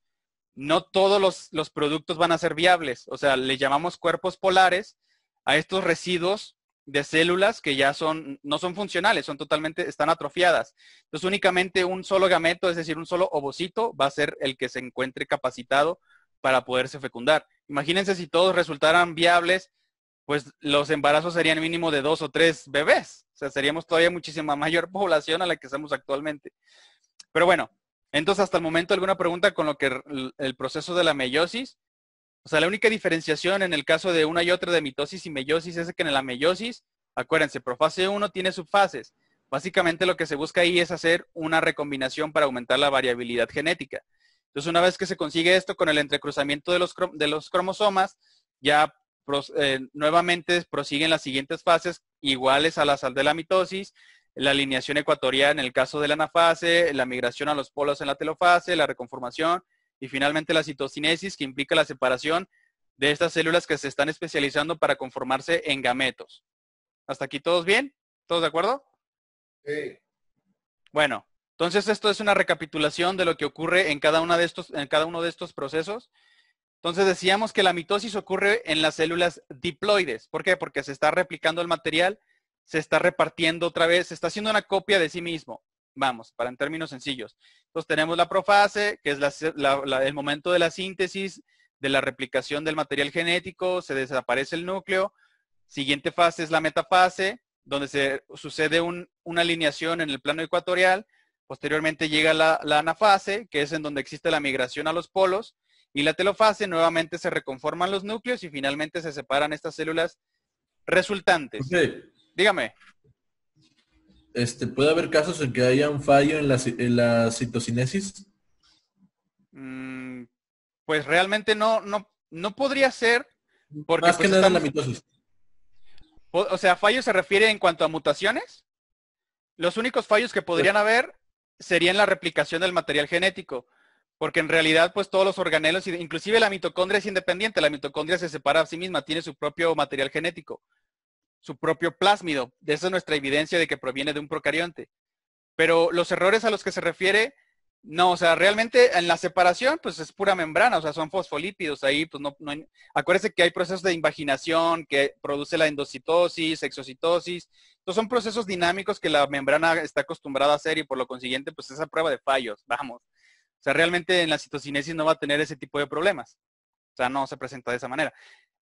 no todos los, productos van a ser viables. O sea, le llamamos cuerpos polares a estos residuos de células que ya son, no son funcionales, son totalmente, están atrofiadas. Entonces, únicamente un solo gameto, es decir, un solo ovocito, va a ser el que se encuentre capacitado para poderse fecundar. Imagínense si todos resultaran viables, pues los embarazos serían mínimo de dos o tres bebés. O sea, seríamos todavía muchísima mayor población a la que estamos actualmente. Pero bueno, entonces, hasta el momento, ¿alguna pregunta con lo que el proceso de la meiosis? O sea, la única diferenciación en el caso de una y otra de mitosis y meiosis es que en la meiosis, acuérdense, profase 1 tiene subfases. Básicamente lo que se busca ahí es hacer una recombinación para aumentar la variabilidad genética. Entonces, una vez que se consigue esto con el entrecruzamiento de los, cromosomas, ya eh, nuevamente prosiguen las siguientes fases iguales a las de la mitosis, la alineación ecuatorial en el caso de la anafase, la migración a los polos en la telofase, la reconformación y finalmente la citocinesis que implica la separación de estas células que se están especializando para conformarse en gametos. ¿Hasta aquí todos bien? ¿Todos de acuerdo? Sí. Bueno, entonces esto es una recapitulación de lo que ocurre en cada, una de estos, en cada uno de estos procesos. Entonces decíamos que la mitosis ocurre en las células diploides. ¿Por qué? Porque se está replicando el material se está repartiendo otra vez, se está haciendo una copia de sí mismo. Vamos, para en términos sencillos. Entonces tenemos la profase, que es el momento de la síntesis, de la replicación del material genético, se desaparece el núcleo. Siguiente fase es la metafase, donde se sucede una alineación en el plano ecuatorial. Posteriormente llega la, anafase, que es en donde existe la migración a los polos. Y la telofase, nuevamente se reconforman los núcleos y finalmente se separan estas células resultantes. Dígame. Este, ¿Puede haber casos en que haya un fallo en la, en citocinesis? Mm, pues realmente no, no, podría ser. Porque, Más pues, que nada la mitosis. O, sea, fallo se refiere en cuanto a mutaciones. Los únicos fallos que podrían pues haber serían la replicación del material genético, porque en realidad pues todos los organelos, inclusive la mitocondria es independiente, la mitocondria se separa a sí misma, tiene su propio material genético su propio plásmido. De esa es nuestra evidencia de que proviene de un procarionte. Pero los errores a los que se refiere, no, o sea, realmente en la separación, pues es pura membrana, o sea, son fosfolípidos ahí, pues no, no acuérdense que hay procesos de invaginación que produce la endocitosis, exocitosis, entonces son procesos dinámicos que la membrana está acostumbrada a hacer y por lo consiguiente, pues esa prueba de fallos, vamos. O sea, realmente en la citocinesis no va a tener ese tipo de problemas. O sea, no se presenta de esa manera.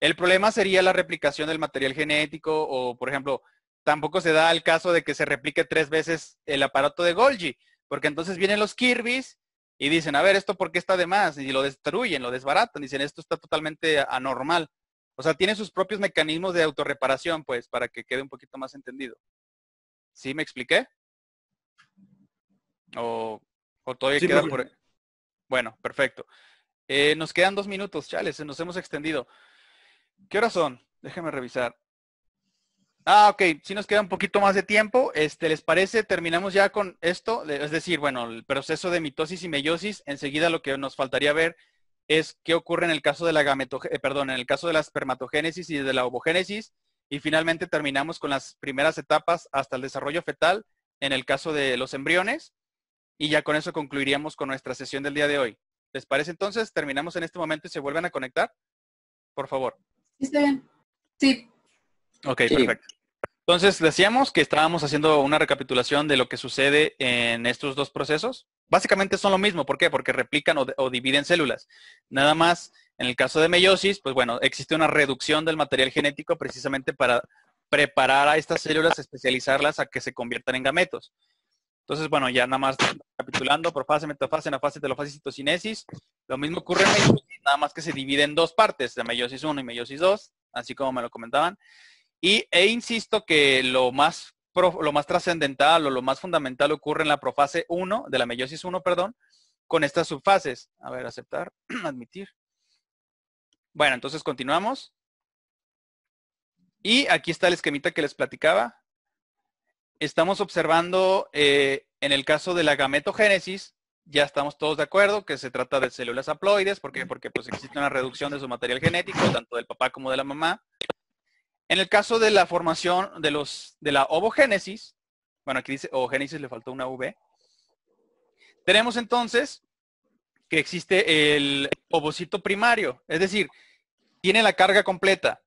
El problema sería la replicación del material genético o, por ejemplo, tampoco se da el caso de que se replique tres veces el aparato de Golgi, porque entonces vienen los Kirby's y dicen, a ver, ¿esto por qué está de más? Y lo destruyen, lo desbaratan, dicen, esto está totalmente anormal. O sea, tiene sus propios mecanismos de autorreparación, pues, para que quede un poquito más entendido. ¿Sí me expliqué? ¿O, todavía queda por... E-? Bueno, perfecto. Eh, nos quedan dos minutos, chales, nos hemos extendido. ¿Qué horas son? Déjenme revisar. Ah, ok, si nos queda un poquito más de tiempo. Este, ¿Les parece? Terminamos ya con esto. Es decir, bueno, el proceso de mitosis y meiosis. Enseguida lo que nos faltaría ver es qué ocurre en el caso de la gameto eh, perdón, en el caso de la espermatogénesis y de la ovogénesis. Y finalmente terminamos con las primeras etapas hasta el desarrollo fetal en el caso de los embriones. Y ya con eso concluiríamos con nuestra sesión del día de hoy. ¿Les parece entonces? Terminamos en este momento y se vuelven a conectar. Por favor. Está bien. Sí. Ok, perfecto. Entonces, decíamos que estábamos haciendo una recapitulación de lo que sucede en estos dos procesos. Básicamente son lo mismo. ¿Por qué? Porque replican o dividen células. Nada más, en el caso de meiosis, pues bueno, existe una reducción del material genético precisamente para preparar a estas células, especializarlas a que se conviertan en gametos. Entonces, bueno, ya nada más capitulando, profase, metafase, anafase, telofase, citocinesis. Lo mismo ocurre en meiosis, nada más que se divide en dos partes, de meiosis 1 y meiosis 2, así como me lo comentaban. Y, e insisto que lo más, lo más trascendental o lo más fundamental ocurre en la profase 1, de la meiosis 1, perdón, con estas subfases. A ver, aceptar, admitir. Bueno, entonces continuamos. Y aquí está el esquemita que les platicaba estamos observando eh, en el caso de la gametogénesis, ya estamos todos de acuerdo que se trata de células haploides, ¿por qué? Porque pues, existe una reducción de su material genético, tanto del papá como de la mamá. En el caso de la formación de, los, de la ovogénesis, bueno, aquí dice ovogénesis, le faltó una V, tenemos entonces que existe el ovocito primario, es decir, tiene la carga completa,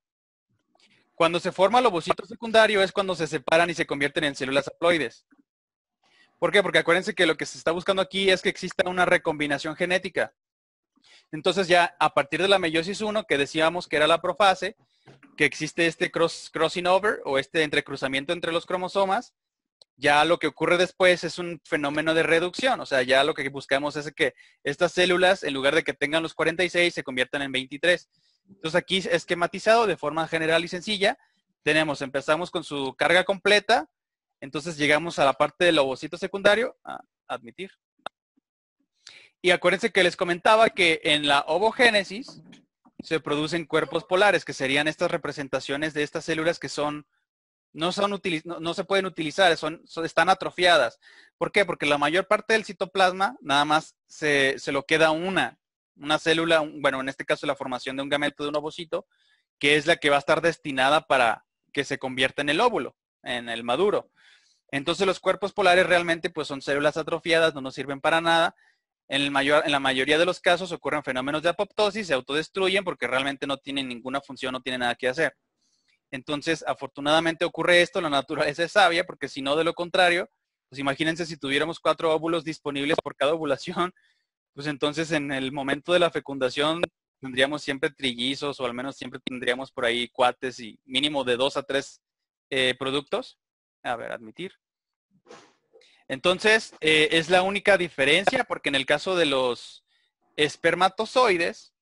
cuando se forma el ovocito secundario es cuando se separan y se convierten en células haploides. ¿Por qué? Porque acuérdense que lo que se está buscando aquí es que exista una recombinación genética. Entonces ya a partir de la meiosis 1, que decíamos que era la profase, que existe este crossing over o este entrecruzamiento entre los cromosomas, ya lo que ocurre después es un fenómeno de reducción. O sea, ya lo que buscamos es que estas células, en lugar de que tengan los 46, se conviertan en 23. Entonces aquí esquematizado de forma general y sencilla, tenemos, empezamos con su carga completa, entonces llegamos a la parte del ovocito secundario, a admitir. Y acuérdense que les comentaba que en la ovogénesis se producen cuerpos polares, que serían estas representaciones de estas células que son no, son no, no se pueden utilizar, están atrofiadas. ¿Por qué? Porque la mayor parte del citoplasma nada más se lo queda una, una célula, bueno, en este caso la formación de un gameto de un ovocito, que es la que va a estar destinada para que se convierta en el óvulo, en el maduro. Entonces los cuerpos polares realmente pues son células atrofiadas, no nos sirven para nada. En, mayor, en la mayoría de los casos ocurren fenómenos de apoptosis, se autodestruyen porque realmente no tienen ninguna función, no tienen nada que hacer. Entonces, afortunadamente ocurre esto, la naturaleza es sabia, porque si no, de lo contrario, pues imagínense si tuviéramos cuatro óvulos disponibles por cada ovulación, pues entonces en el momento de la fecundación tendríamos siempre trillizos o al menos siempre tendríamos por ahí cuates y mínimo de dos a tres eh, productos. A ver, admitir. Entonces, eh, es la única diferencia porque en el caso de los espermatozoides,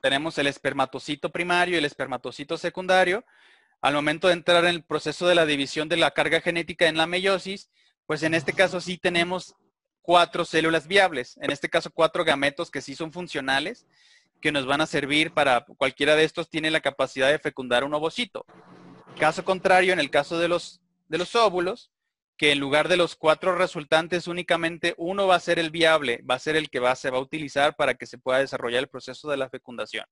tenemos el espermatocito primario y el espermatocito secundario. Al momento de entrar en el proceso de la división de la carga genética en la meiosis, pues en este caso sí tenemos cuatro células viables, en este caso cuatro gametos que sí son funcionales, que nos van a servir para cualquiera de estos tiene la capacidad de fecundar un ovocito. Caso contrario, en el caso de los, de los óvulos, que en lugar de los cuatro resultantes, únicamente uno va a ser el viable, va a ser el que va, se va a utilizar para que se pueda desarrollar el proceso de la fecundación.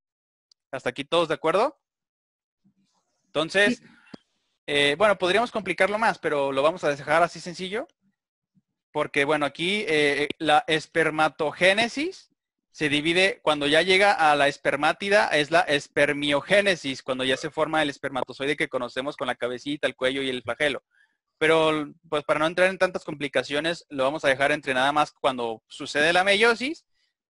¿Hasta aquí todos de acuerdo? Entonces, eh, bueno, podríamos complicarlo más, pero lo vamos a dejar así sencillo porque bueno, aquí eh, la espermatogénesis se divide, cuando ya llega a la espermátida, es la espermiogénesis, cuando ya se forma el espermatozoide que conocemos con la cabecita, el cuello y el flagelo. Pero pues para no entrar en tantas complicaciones, lo vamos a dejar entre nada más cuando sucede la meiosis,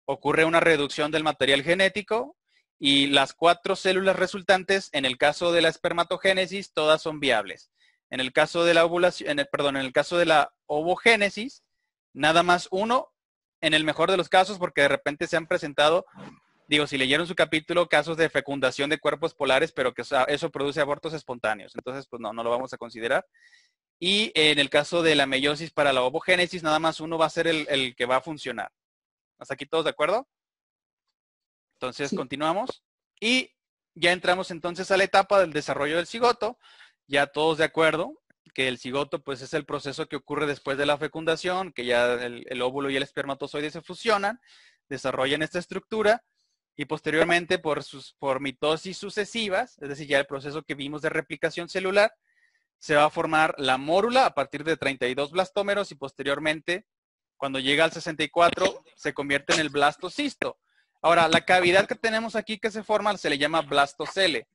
ocurre una reducción del material genético y las cuatro células resultantes, en el caso de la espermatogénesis, todas son viables. En el caso de la ovulación, perdón, en el caso de la ovogénesis, nada más uno, en el mejor de los casos, porque de repente se han presentado, digo, si leyeron su capítulo, casos de fecundación de cuerpos polares, pero que eso produce abortos espontáneos. Entonces, pues no, no lo vamos a considerar. Y en el caso de la meiosis para la ovogénesis, nada más uno va a ser el, que va a funcionar. ¿Hasta aquí todos de acuerdo? Entonces, continuamos. Y ya entramos entonces a la etapa del desarrollo del cigoto, ya todos de acuerdo que el cigoto pues es el proceso que ocurre después de la fecundación, que ya el, óvulo y el espermatozoide se fusionan, desarrollan esta estructura y posteriormente por, sus, por mitosis sucesivas, es decir, ya el proceso que vimos de replicación celular, se va a formar la mórula a partir de 32 blastómeros y posteriormente, cuando llega al 64, se convierte en el blastocisto. Ahora, la cavidad que tenemos aquí que se forma se le llama blastocele.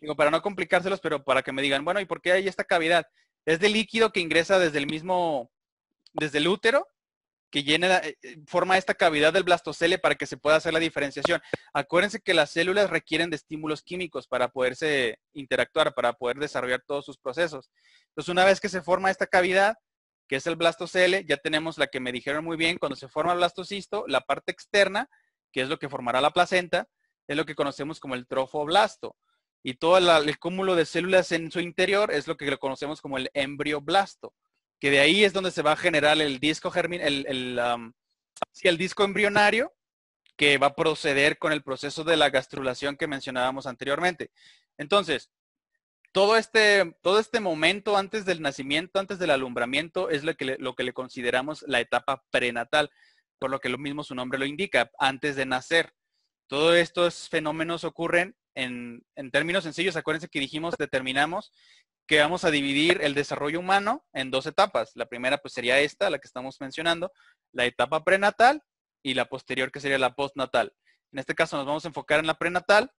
Digo, para no complicárselos, pero para que me digan, bueno, ¿y por qué hay esta cavidad? Es de líquido que ingresa desde el mismo, desde el útero, que eh, eh, forma esta cavidad del blastocele para que se pueda hacer la diferenciación. Acuérdense que las células requieren de estímulos químicos para poderse interactuar, para poder desarrollar todos sus procesos. Entonces, una vez que se forma esta cavidad, que es el blastocele, ya tenemos la que me dijeron muy bien, cuando se forma el blastocisto, la parte externa, que es lo que formará la placenta, es lo que conocemos como el trofoblasto. Y todo el cúmulo de células en su interior es lo que lo conocemos como el embrioblasto, que de ahí es donde se va a generar el disco germin, el, el, disco embrionario, que va a proceder con el proceso de la gastrulación que mencionábamos anteriormente. Entonces, todo este, todo este momento antes del nacimiento, antes del alumbramiento, es lo que, lo que le consideramos la etapa prenatal, por lo que lo mismo su nombre lo indica, antes de nacer. Todos estos fenómenos ocurren en, términos sencillos, acuérdense que dijimos, determinamos que vamos a dividir el desarrollo humano en dos etapas. La primera pues sería esta, la que estamos mencionando, la etapa prenatal y la posterior que sería la postnatal. En este caso nos vamos a enfocar en la prenatal.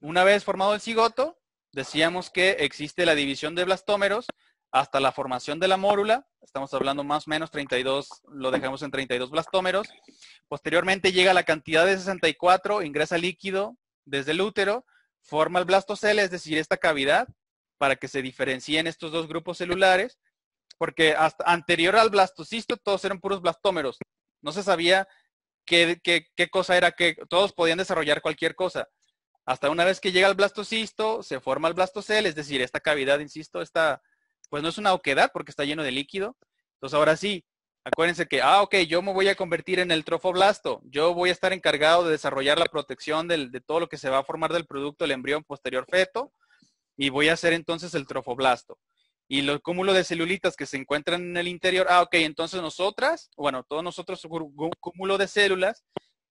Una vez formado el cigoto, decíamos que existe la división de blastómeros hasta la formación de la mórula. Estamos hablando más o menos 32, lo dejamos en 32 blastómeros. Posteriormente llega la cantidad de 64, ingresa líquido desde el útero forma el blastocel, es decir, esta cavidad, para que se diferencien estos dos grupos celulares, porque hasta anterior al blastocisto todos eran puros blastómeros. No se sabía qué, cosa era, que todos podían desarrollar cualquier cosa. Hasta una vez que llega el blastocisto, se forma el blastocel, es decir, esta cavidad, insisto, esta, pues no es una oquedad porque está lleno de líquido. Entonces ahora sí, Acuérdense que, ah, ok, yo me voy a convertir en el trofoblasto. Yo voy a estar encargado de desarrollar la protección de todo lo que se va a formar del producto, el embrión posterior feto, y voy a ser entonces el trofoblasto. Y los cúmulos de celulitas que se encuentran en el interior, ah, ok, entonces nosotras, bueno, todos nosotros, un cúmulo de células,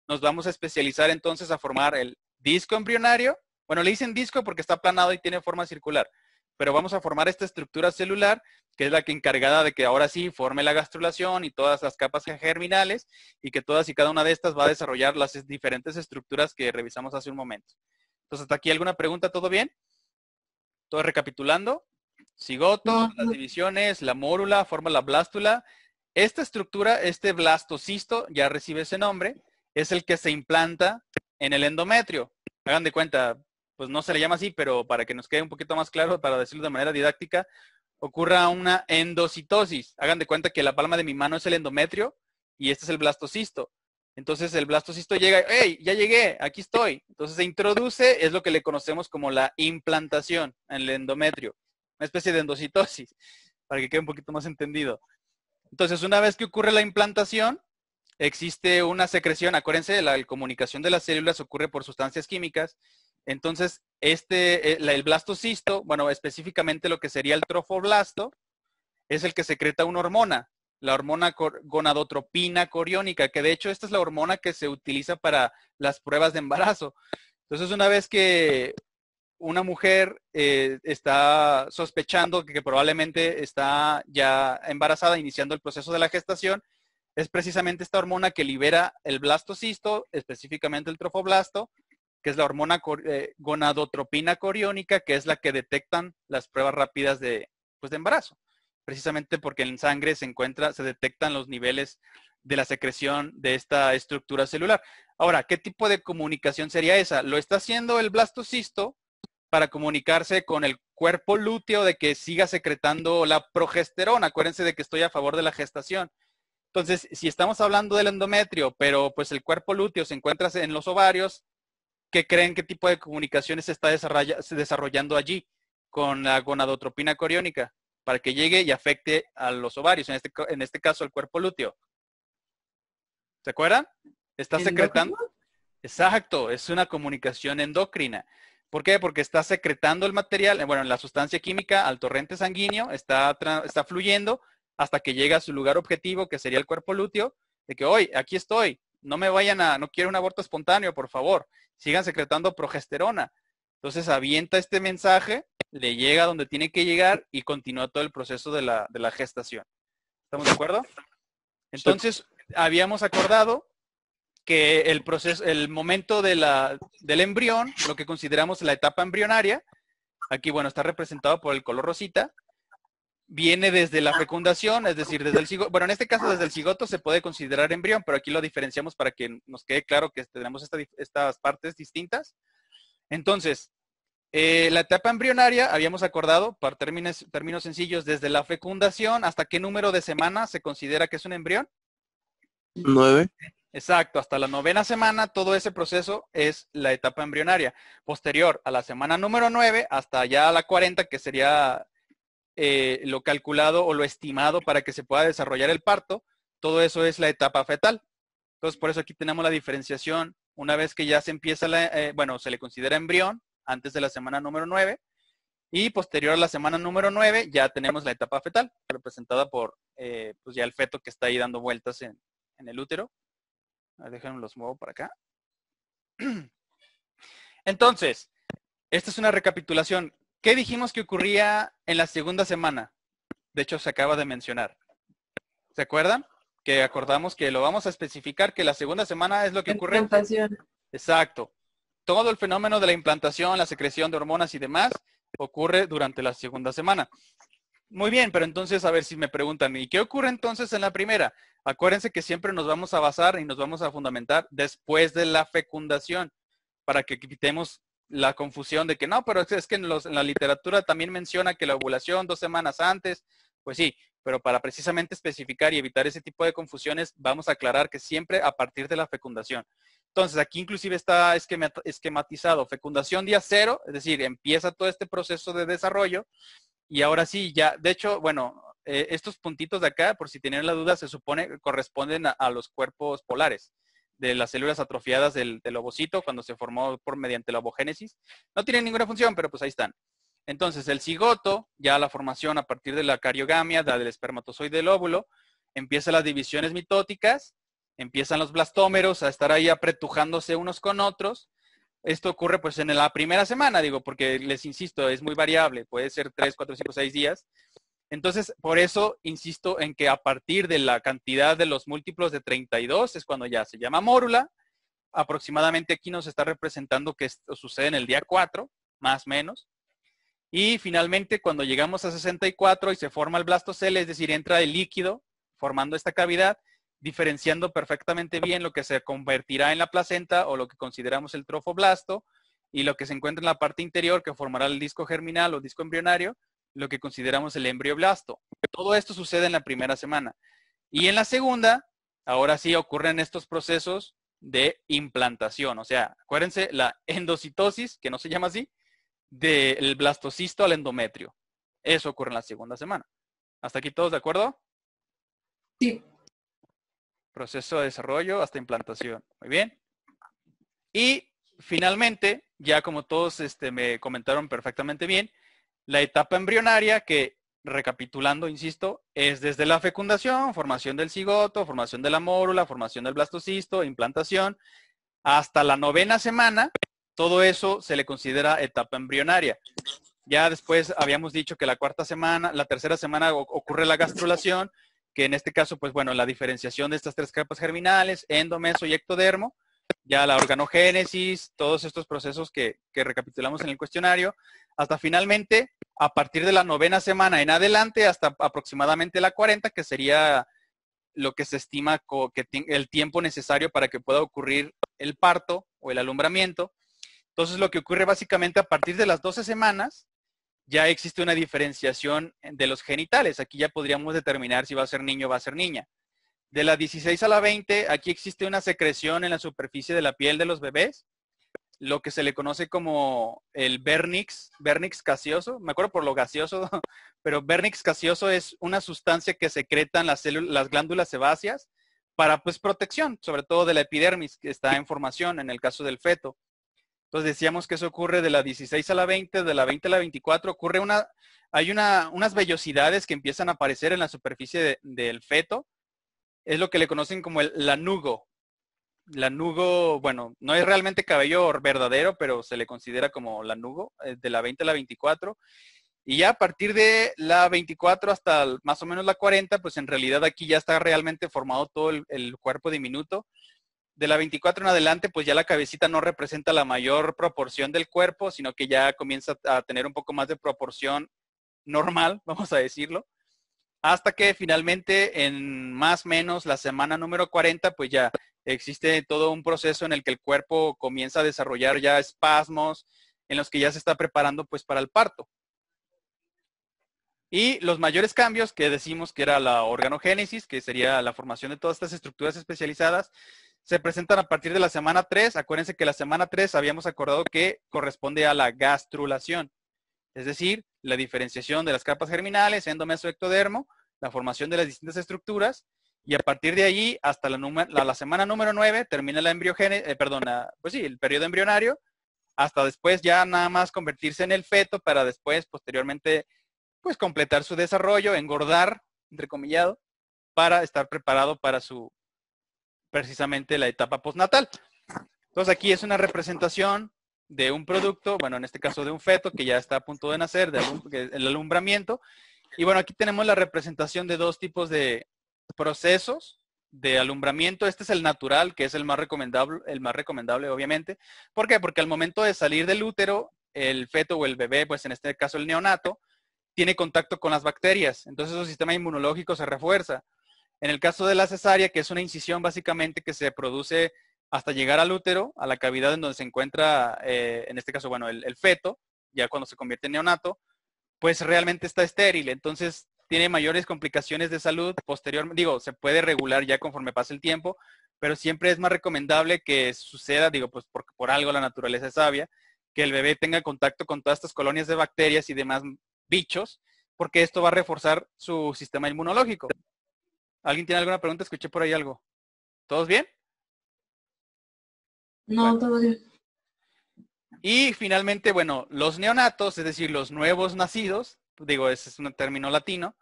nos vamos a especializar entonces a formar el disco embrionario. Bueno, le dicen disco porque está aplanado y tiene forma circular pero vamos a formar esta estructura celular que es la que encargada de que ahora sí forme la gastrulación y todas las capas germinales y que todas y cada una de estas va a desarrollar las diferentes estructuras que revisamos hace un momento. Entonces, hasta aquí alguna pregunta, ¿todo bien? Todo recapitulando. Cigoto, las divisiones, la mórula, forma la blástula. Esta estructura, este blastocisto, ya recibe ese nombre, es el que se implanta en el endometrio. Hagan de cuenta, pues no se le llama así, pero para que nos quede un poquito más claro, para decirlo de manera didáctica, ocurra una endocitosis. Hagan de cuenta que la palma de mi mano es el endometrio y este es el blastocisto. Entonces el blastocisto llega, hey, ya llegué, aquí estoy. Entonces se introduce, es lo que le conocemos como la implantación en el endometrio, una especie de endocitosis, para que quede un poquito más entendido. Entonces una vez que ocurre la implantación, existe una secreción, acuérdense, la, la comunicación de las células ocurre por sustancias químicas entonces, este, eh, el blastocisto, bueno, específicamente lo que sería el trofoblasto, es el que secreta una hormona, la hormona gonadotropina coriónica, que de hecho esta es la hormona que se utiliza para las pruebas de embarazo. Entonces, una vez que una mujer eh, está sospechando que probablemente está ya embarazada, iniciando el proceso de la gestación, es precisamente esta hormona que libera el blastocisto, específicamente el trofoblasto, que es la hormona eh, gonadotropina coriónica, que es la que detectan las pruebas rápidas de, pues, de embarazo. Precisamente porque en sangre se encuentra, se detectan los niveles de la secreción de esta estructura celular. Ahora, ¿qué tipo de comunicación sería esa? Lo está haciendo el blastocisto para comunicarse con el cuerpo lúteo de que siga secretando la progesterona. Acuérdense de que estoy a favor de la gestación. Entonces, si estamos hablando del endometrio, pero pues el cuerpo lúteo se encuentra en los ovarios, ¿Qué creen qué tipo de comunicaciones se está desarrollando allí con la gonadotropina coriónica para que llegue y afecte a los ovarios, en este, en este caso al cuerpo lúteo? ¿Se acuerdan? Está secretando. Exacto, es una comunicación endocrina. ¿Por qué? Porque está secretando el material, eh, bueno, la sustancia química al torrente sanguíneo, está, está fluyendo hasta que llega a su lugar objetivo, que sería el cuerpo lúteo, de que hoy, aquí estoy, no me vayan a, no quiero un aborto espontáneo, por favor, sigan secretando progesterona. Entonces avienta este mensaje, le llega donde tiene que llegar y continúa todo el proceso de la, gestación. ¿Estamos de acuerdo? Entonces, habíamos acordado que el proceso, el momento de la, del embrión, lo que consideramos la etapa embrionaria, aquí bueno, está representado por el color rosita, viene desde la ah. fecundación, es decir, desde el cigoto. Bueno, en este caso, desde el cigoto se puede considerar embrión, pero aquí lo diferenciamos para que nos quede claro que tenemos estas partes distintas. Entonces, eh, la etapa embrionaria, habíamos acordado, para términos, términos sencillos, desde la fecundación hasta qué número de semanas se considera que es un embrión. Nueve. Exacto, hasta la novena semana todo ese proceso es la etapa embrionaria. Posterior a la semana número nueve, hasta ya la cuarenta, que sería eh, lo calculado o lo estimado para que se pueda desarrollar el parto, todo eso es la etapa fetal. Entonces, por eso aquí tenemos la diferenciación. Una vez que ya se empieza, la, eh, bueno, se le considera embrión antes de la semana número 9 y posterior a la semana número 9 ya tenemos la etapa fetal, representada por eh, pues ya el feto que está ahí dando vueltas en, en el útero. Déjenme los muevo para acá. Entonces, esta es una recapitulación. ¿Qué dijimos que ocurría en la segunda semana? De hecho, se acaba de mencionar. ¿Se acuerdan? Que acordamos que lo vamos a especificar, que la segunda semana es lo que ocurre. Implantación. Exacto. Todo el fenómeno de la implantación, la secreción de hormonas y demás ocurre durante la segunda semana. Muy bien, pero entonces a ver si me preguntan, ¿y qué ocurre entonces en la primera? Acuérdense que siempre nos vamos a basar y nos vamos a fundamentar después de la fecundación para que quitemos la confusión de que no, pero es que en, la literatura también menciona que la ovulación dos semanas antes, pues sí, pero para precisamente especificar y evitar ese tipo de confusiones, vamos a aclarar que siempre a partir de la fecundación. Entonces, aquí inclusive está esquematizado fecundación día cero, es decir, empieza todo este proceso de desarrollo y ahora sí, ya, de hecho, bueno, eh, estos puntitos de acá, por si tienen la duda, se supone que corresponden a los cuerpos polares de las células atrofiadas del, ovocito cuando se formó por mediante la ovogénesis. No tienen ninguna función, pero pues ahí están. Entonces, el cigoto, ya la formación a partir de la cariogamia, da del espermatozoide del óvulo, empiezan las divisiones mitóticas, empiezan los blastómeros a estar ahí apretujándose unos con otros. Esto ocurre pues en la primera semana, digo, porque les insisto, es muy variable, puede ser 3, 4, 5, 6 días. Entonces, por eso insisto en que a partir de la cantidad de los múltiplos de 32 es cuando ya se llama mórula. Aproximadamente aquí nos está representando que esto sucede en el día 4, más o menos. Y finalmente, cuando llegamos a 64 y se forma el blastocel, es decir, entra el líquido formando esta cavidad, diferenciando perfectamente bien lo que se convertirá en la placenta o lo que consideramos el trofoblasto y lo que se encuentra en la parte interior que formará el disco germinal o disco embrionario lo que consideramos el embrioblasto. Todo esto sucede en la primera semana. Y en la segunda, ahora sí ocurren estos procesos de implantación. O sea, acuérdense la endocitosis, que no se llama así, del blastocisto al endometrio. Eso ocurre en la segunda semana. ¿Hasta aquí todos de acuerdo? Sí. Proceso de desarrollo hasta implantación. Muy bien. Y finalmente, ya como todos este, me comentaron perfectamente bien, la etapa embrionaria, que recapitulando, insisto, es desde la fecundación, formación del cigoto, formación de la mórula, formación del blastocisto, implantación, hasta la novena semana, todo eso se le considera etapa embrionaria. Ya después habíamos dicho que la cuarta semana, la tercera semana ocurre la gastrulación, que en este caso, pues bueno, la diferenciación de estas tres capas germinales, endomeso y ectodermo, ya la organogénesis, todos estos procesos que, recapitulamos en el cuestionario, hasta finalmente, a partir de la novena semana en adelante, hasta aproximadamente la 40, que sería lo que se estima que el tiempo necesario para que pueda ocurrir el parto o el alumbramiento. Entonces, lo que ocurre básicamente a partir de las 12 semanas, ya existe una diferenciación de los genitales. Aquí ya podríamos determinar si va a ser niño o va a ser niña. De la 16 a la 20, aquí existe una secreción en la superficie de la piel de los bebés, lo que se le conoce como el vernix, vernix gaseoso, me acuerdo por lo gaseoso, pero vernix gaseoso es una sustancia que secretan las, glándulas sebáceas para pues protección, sobre todo de la epidermis que está en formación en el caso del feto. Entonces decíamos que eso ocurre de la 16 a la 20, de la 20 a la 24, ocurre una, hay unas vellosidades que empiezan a aparecer en la superficie del feto es lo que le conocen como el lanugo. Lanugo, bueno, no es realmente cabello verdadero, pero se le considera como lanugo, eh, de la 20 a la 24. Y ya a partir de la 24 hasta más o menos la 40, pues en realidad aquí ya está realmente formado todo el, el cuerpo diminuto. De la 24 en adelante, pues ya la cabecita no representa la mayor proporción del cuerpo, sino que ya comienza a tener un poco más de proporción normal, vamos a decirlo hasta que finalmente en más o menos la semana número 40, pues ya existe todo un proceso en el que el cuerpo comienza a desarrollar ya espasmos, en los que ya se está preparando pues para el parto. Y los mayores cambios que decimos que era la organogénesis, que sería la formación de todas estas estructuras especializadas, se presentan a partir de la semana 3. Acuérdense que la semana 3 habíamos acordado que corresponde a la gastrulación. Es decir, la diferenciación de las capas germinales, endomeso, ectodermo, la formación de las distintas estructuras, y a partir de allí, hasta la, semana número 9, termina la embriogénesis, eh, perdona pues sí, el periodo embrionario, hasta después ya nada más convertirse en el feto para después, posteriormente, pues completar su desarrollo, engordar, entrecomillado, para estar preparado para su, precisamente la etapa postnatal. Entonces aquí es una representación de un producto, bueno, en este caso de un feto que ya está a punto de nacer, de el alumbramiento. Y bueno, aquí tenemos la representación de dos tipos de procesos de alumbramiento. Este es el natural, que es el más recomendable, el más recomendable, obviamente. ¿Por qué? Porque al momento de salir del útero, el feto o el bebé, pues en este caso el neonato, tiene contacto con las bacterias. Entonces su sistema inmunológico se refuerza. En el caso de la cesárea, que es una incisión básicamente que se produce hasta llegar al útero, a la cavidad en donde se encuentra, eh, en este caso, bueno, el, feto, ya cuando se convierte en neonato, pues realmente está estéril. Entonces tiene mayores complicaciones de salud posteriormente. Digo, se puede regular ya conforme pasa el tiempo, pero siempre es más recomendable que suceda, digo, pues por algo la naturaleza es sabia, que el bebé tenga contacto con todas estas colonias de bacterias y demás bichos, porque esto va a reforzar su sistema inmunológico. ¿Alguien tiene alguna pregunta? Escuché por ahí algo. ¿Todos bien? No, todavía. Y finalmente, bueno, los neonatos, es decir, los nuevos nacidos, digo, ese es un término latino,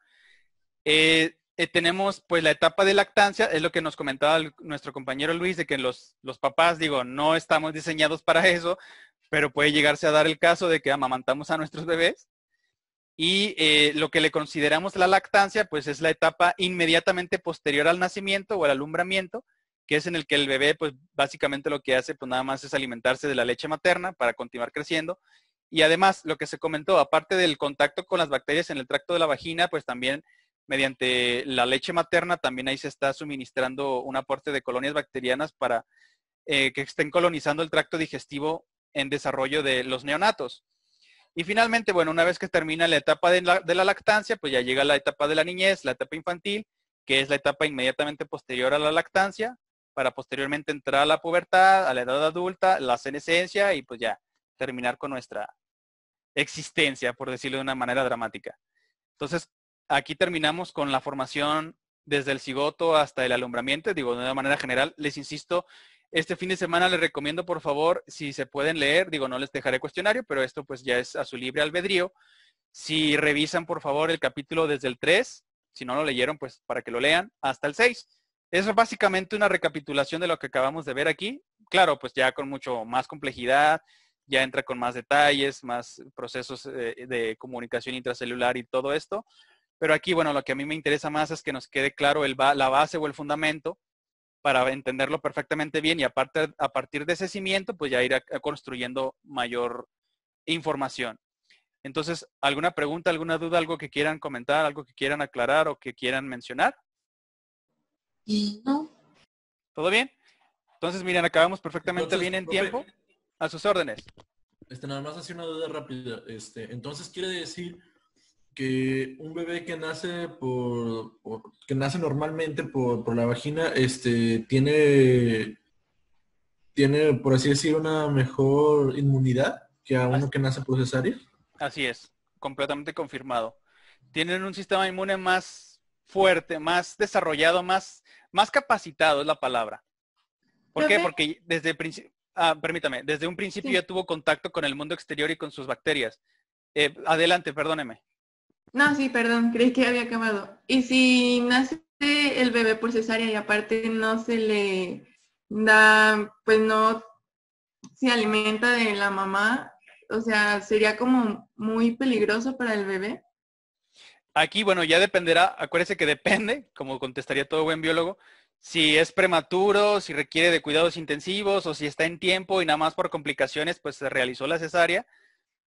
eh, eh, tenemos pues la etapa de lactancia, es lo que nos comentaba nuestro compañero Luis, de que los, los papás, digo, no estamos diseñados para eso, pero puede llegarse a dar el caso de que amamantamos a nuestros bebés. Y eh, lo que le consideramos la lactancia, pues es la etapa inmediatamente posterior al nacimiento o al alumbramiento, que es en el que el bebé, pues básicamente lo que hace, pues nada más es alimentarse de la leche materna para continuar creciendo. Y además, lo que se comentó, aparte del contacto con las bacterias en el tracto de la vagina, pues también mediante la leche materna, también ahí se está suministrando un aporte de colonias bacterianas para eh, que estén colonizando el tracto digestivo en desarrollo de los neonatos. Y finalmente, bueno, una vez que termina la etapa de la, lactancia, pues ya llega la etapa de la niñez, la etapa infantil, que es la etapa inmediatamente posterior a la lactancia, para posteriormente entrar a la pubertad, a la edad adulta, la senescencia y pues ya terminar con nuestra existencia, por decirlo de una manera dramática. Entonces, aquí terminamos con la formación desde el cigoto hasta el alumbramiento, digo, de una manera general, les insisto, este fin de semana les recomiendo, por favor, si se pueden leer, digo, no les dejaré cuestionario, pero esto pues ya es a su libre albedrío. Si revisan, por favor, el capítulo desde el 3, si no lo leyeron, pues para que lo lean, hasta el 6 es básicamente una recapitulación de lo que acabamos de ver aquí. Claro, pues ya con mucho más complejidad, ya entra con más detalles, más procesos eh, de comunicación intracelular y todo esto. Pero aquí, bueno, lo que a mí me interesa más es que nos quede claro la base o el fundamento para entenderlo perfectamente bien y aparte, a partir de ese cimiento, pues ya irá construyendo mayor información. Entonces, ¿alguna pregunta, alguna duda, algo que quieran comentar, algo que quieran aclarar o que quieran mencionar? No. ¿Todo bien? Entonces, miren, acabamos perfectamente bien en tiempo. A sus órdenes. Este, nada más así una duda rápida. Este, entonces quiere decir que un bebé que nace por, que nace normalmente por, la vagina, este, tiene, tiene, por así decir, una mejor inmunidad que a uno que nace por cesárea. Así es, completamente confirmado. Tienen un sistema inmune más fuerte, más desarrollado, más, más capacitado es la palabra. ¿Por qué? Porque desde el principio, ah, permítame, desde un principio ya tuvo contacto con el mundo exterior y con sus bacterias. Eh, adelante, perdóneme. No, sí, perdón, creí que había acabado. Y si nace el bebé por cesárea y aparte no se le da, pues no se alimenta de la mamá, o sea, sería como muy peligroso para el bebé. Aquí, bueno, ya dependerá, acuérdese que depende, como contestaría todo buen biólogo, si es prematuro, si requiere de cuidados intensivos o si está en tiempo y nada más por complicaciones, pues se realizó la cesárea.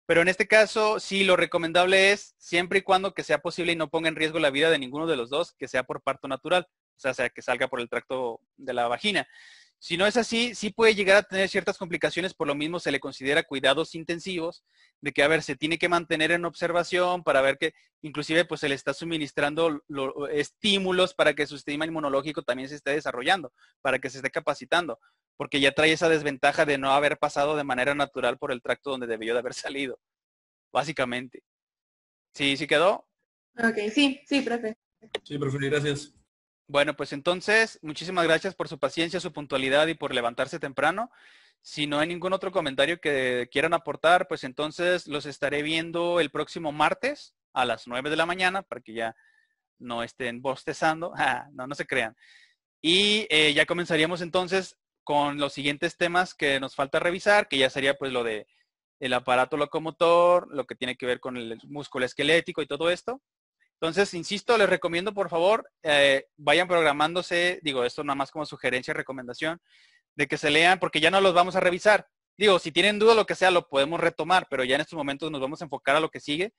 Pero en este caso, sí, lo recomendable es, siempre y cuando que sea posible y no ponga en riesgo la vida de ninguno de los dos, que sea por parto natural, o sea, sea que salga por el tracto de la vagina. Si no es así, sí puede llegar a tener ciertas complicaciones, por lo mismo se le considera cuidados intensivos, de que, a ver, se tiene que mantener en observación para ver que inclusive pues se le está suministrando estímulos para que su sistema inmunológico también se esté desarrollando, para que se esté capacitando, porque ya trae esa desventaja de no haber pasado de manera natural por el tracto donde debió de haber salido, básicamente. ¿Sí, sí quedó? Ok, sí, sí, profe. Sí, profe, gracias. Bueno, pues entonces, muchísimas gracias por su paciencia, su puntualidad y por levantarse temprano. Si no hay ningún otro comentario que quieran aportar, pues entonces los estaré viendo el próximo martes a las 9 de la mañana para que ya no estén bostezando. Ah, no, no se crean. Y eh, ya comenzaríamos entonces con los siguientes temas que nos falta revisar, que ya sería pues lo de el aparato locomotor, lo que tiene que ver con el músculo esquelético y todo esto. Entonces, insisto, les recomiendo, por favor, eh, vayan programándose, digo, esto nada más como sugerencia y recomendación, de que se lean, porque ya no los vamos a revisar. Digo, si tienen duda, lo que sea, lo podemos retomar, pero ya en estos momentos nos vamos a enfocar a lo que sigue.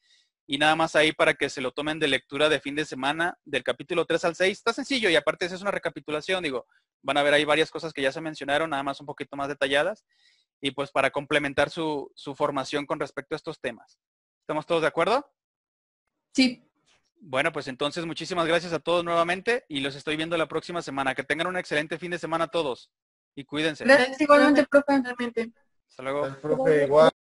Y nada más ahí para que se lo tomen de lectura de fin de semana, del capítulo 3 al 6. Está sencillo y aparte es una recapitulación, digo, van a ver ahí varias cosas que ya se mencionaron, nada más un poquito más detalladas. Y pues para complementar su, su formación con respecto a estos temas. ¿Estamos todos de acuerdo? Sí. Bueno, pues entonces muchísimas gracias a todos nuevamente y los estoy viendo la próxima semana. Que tengan un excelente fin de semana a todos y cuídense. Gracias igualmente, profe. Hasta luego.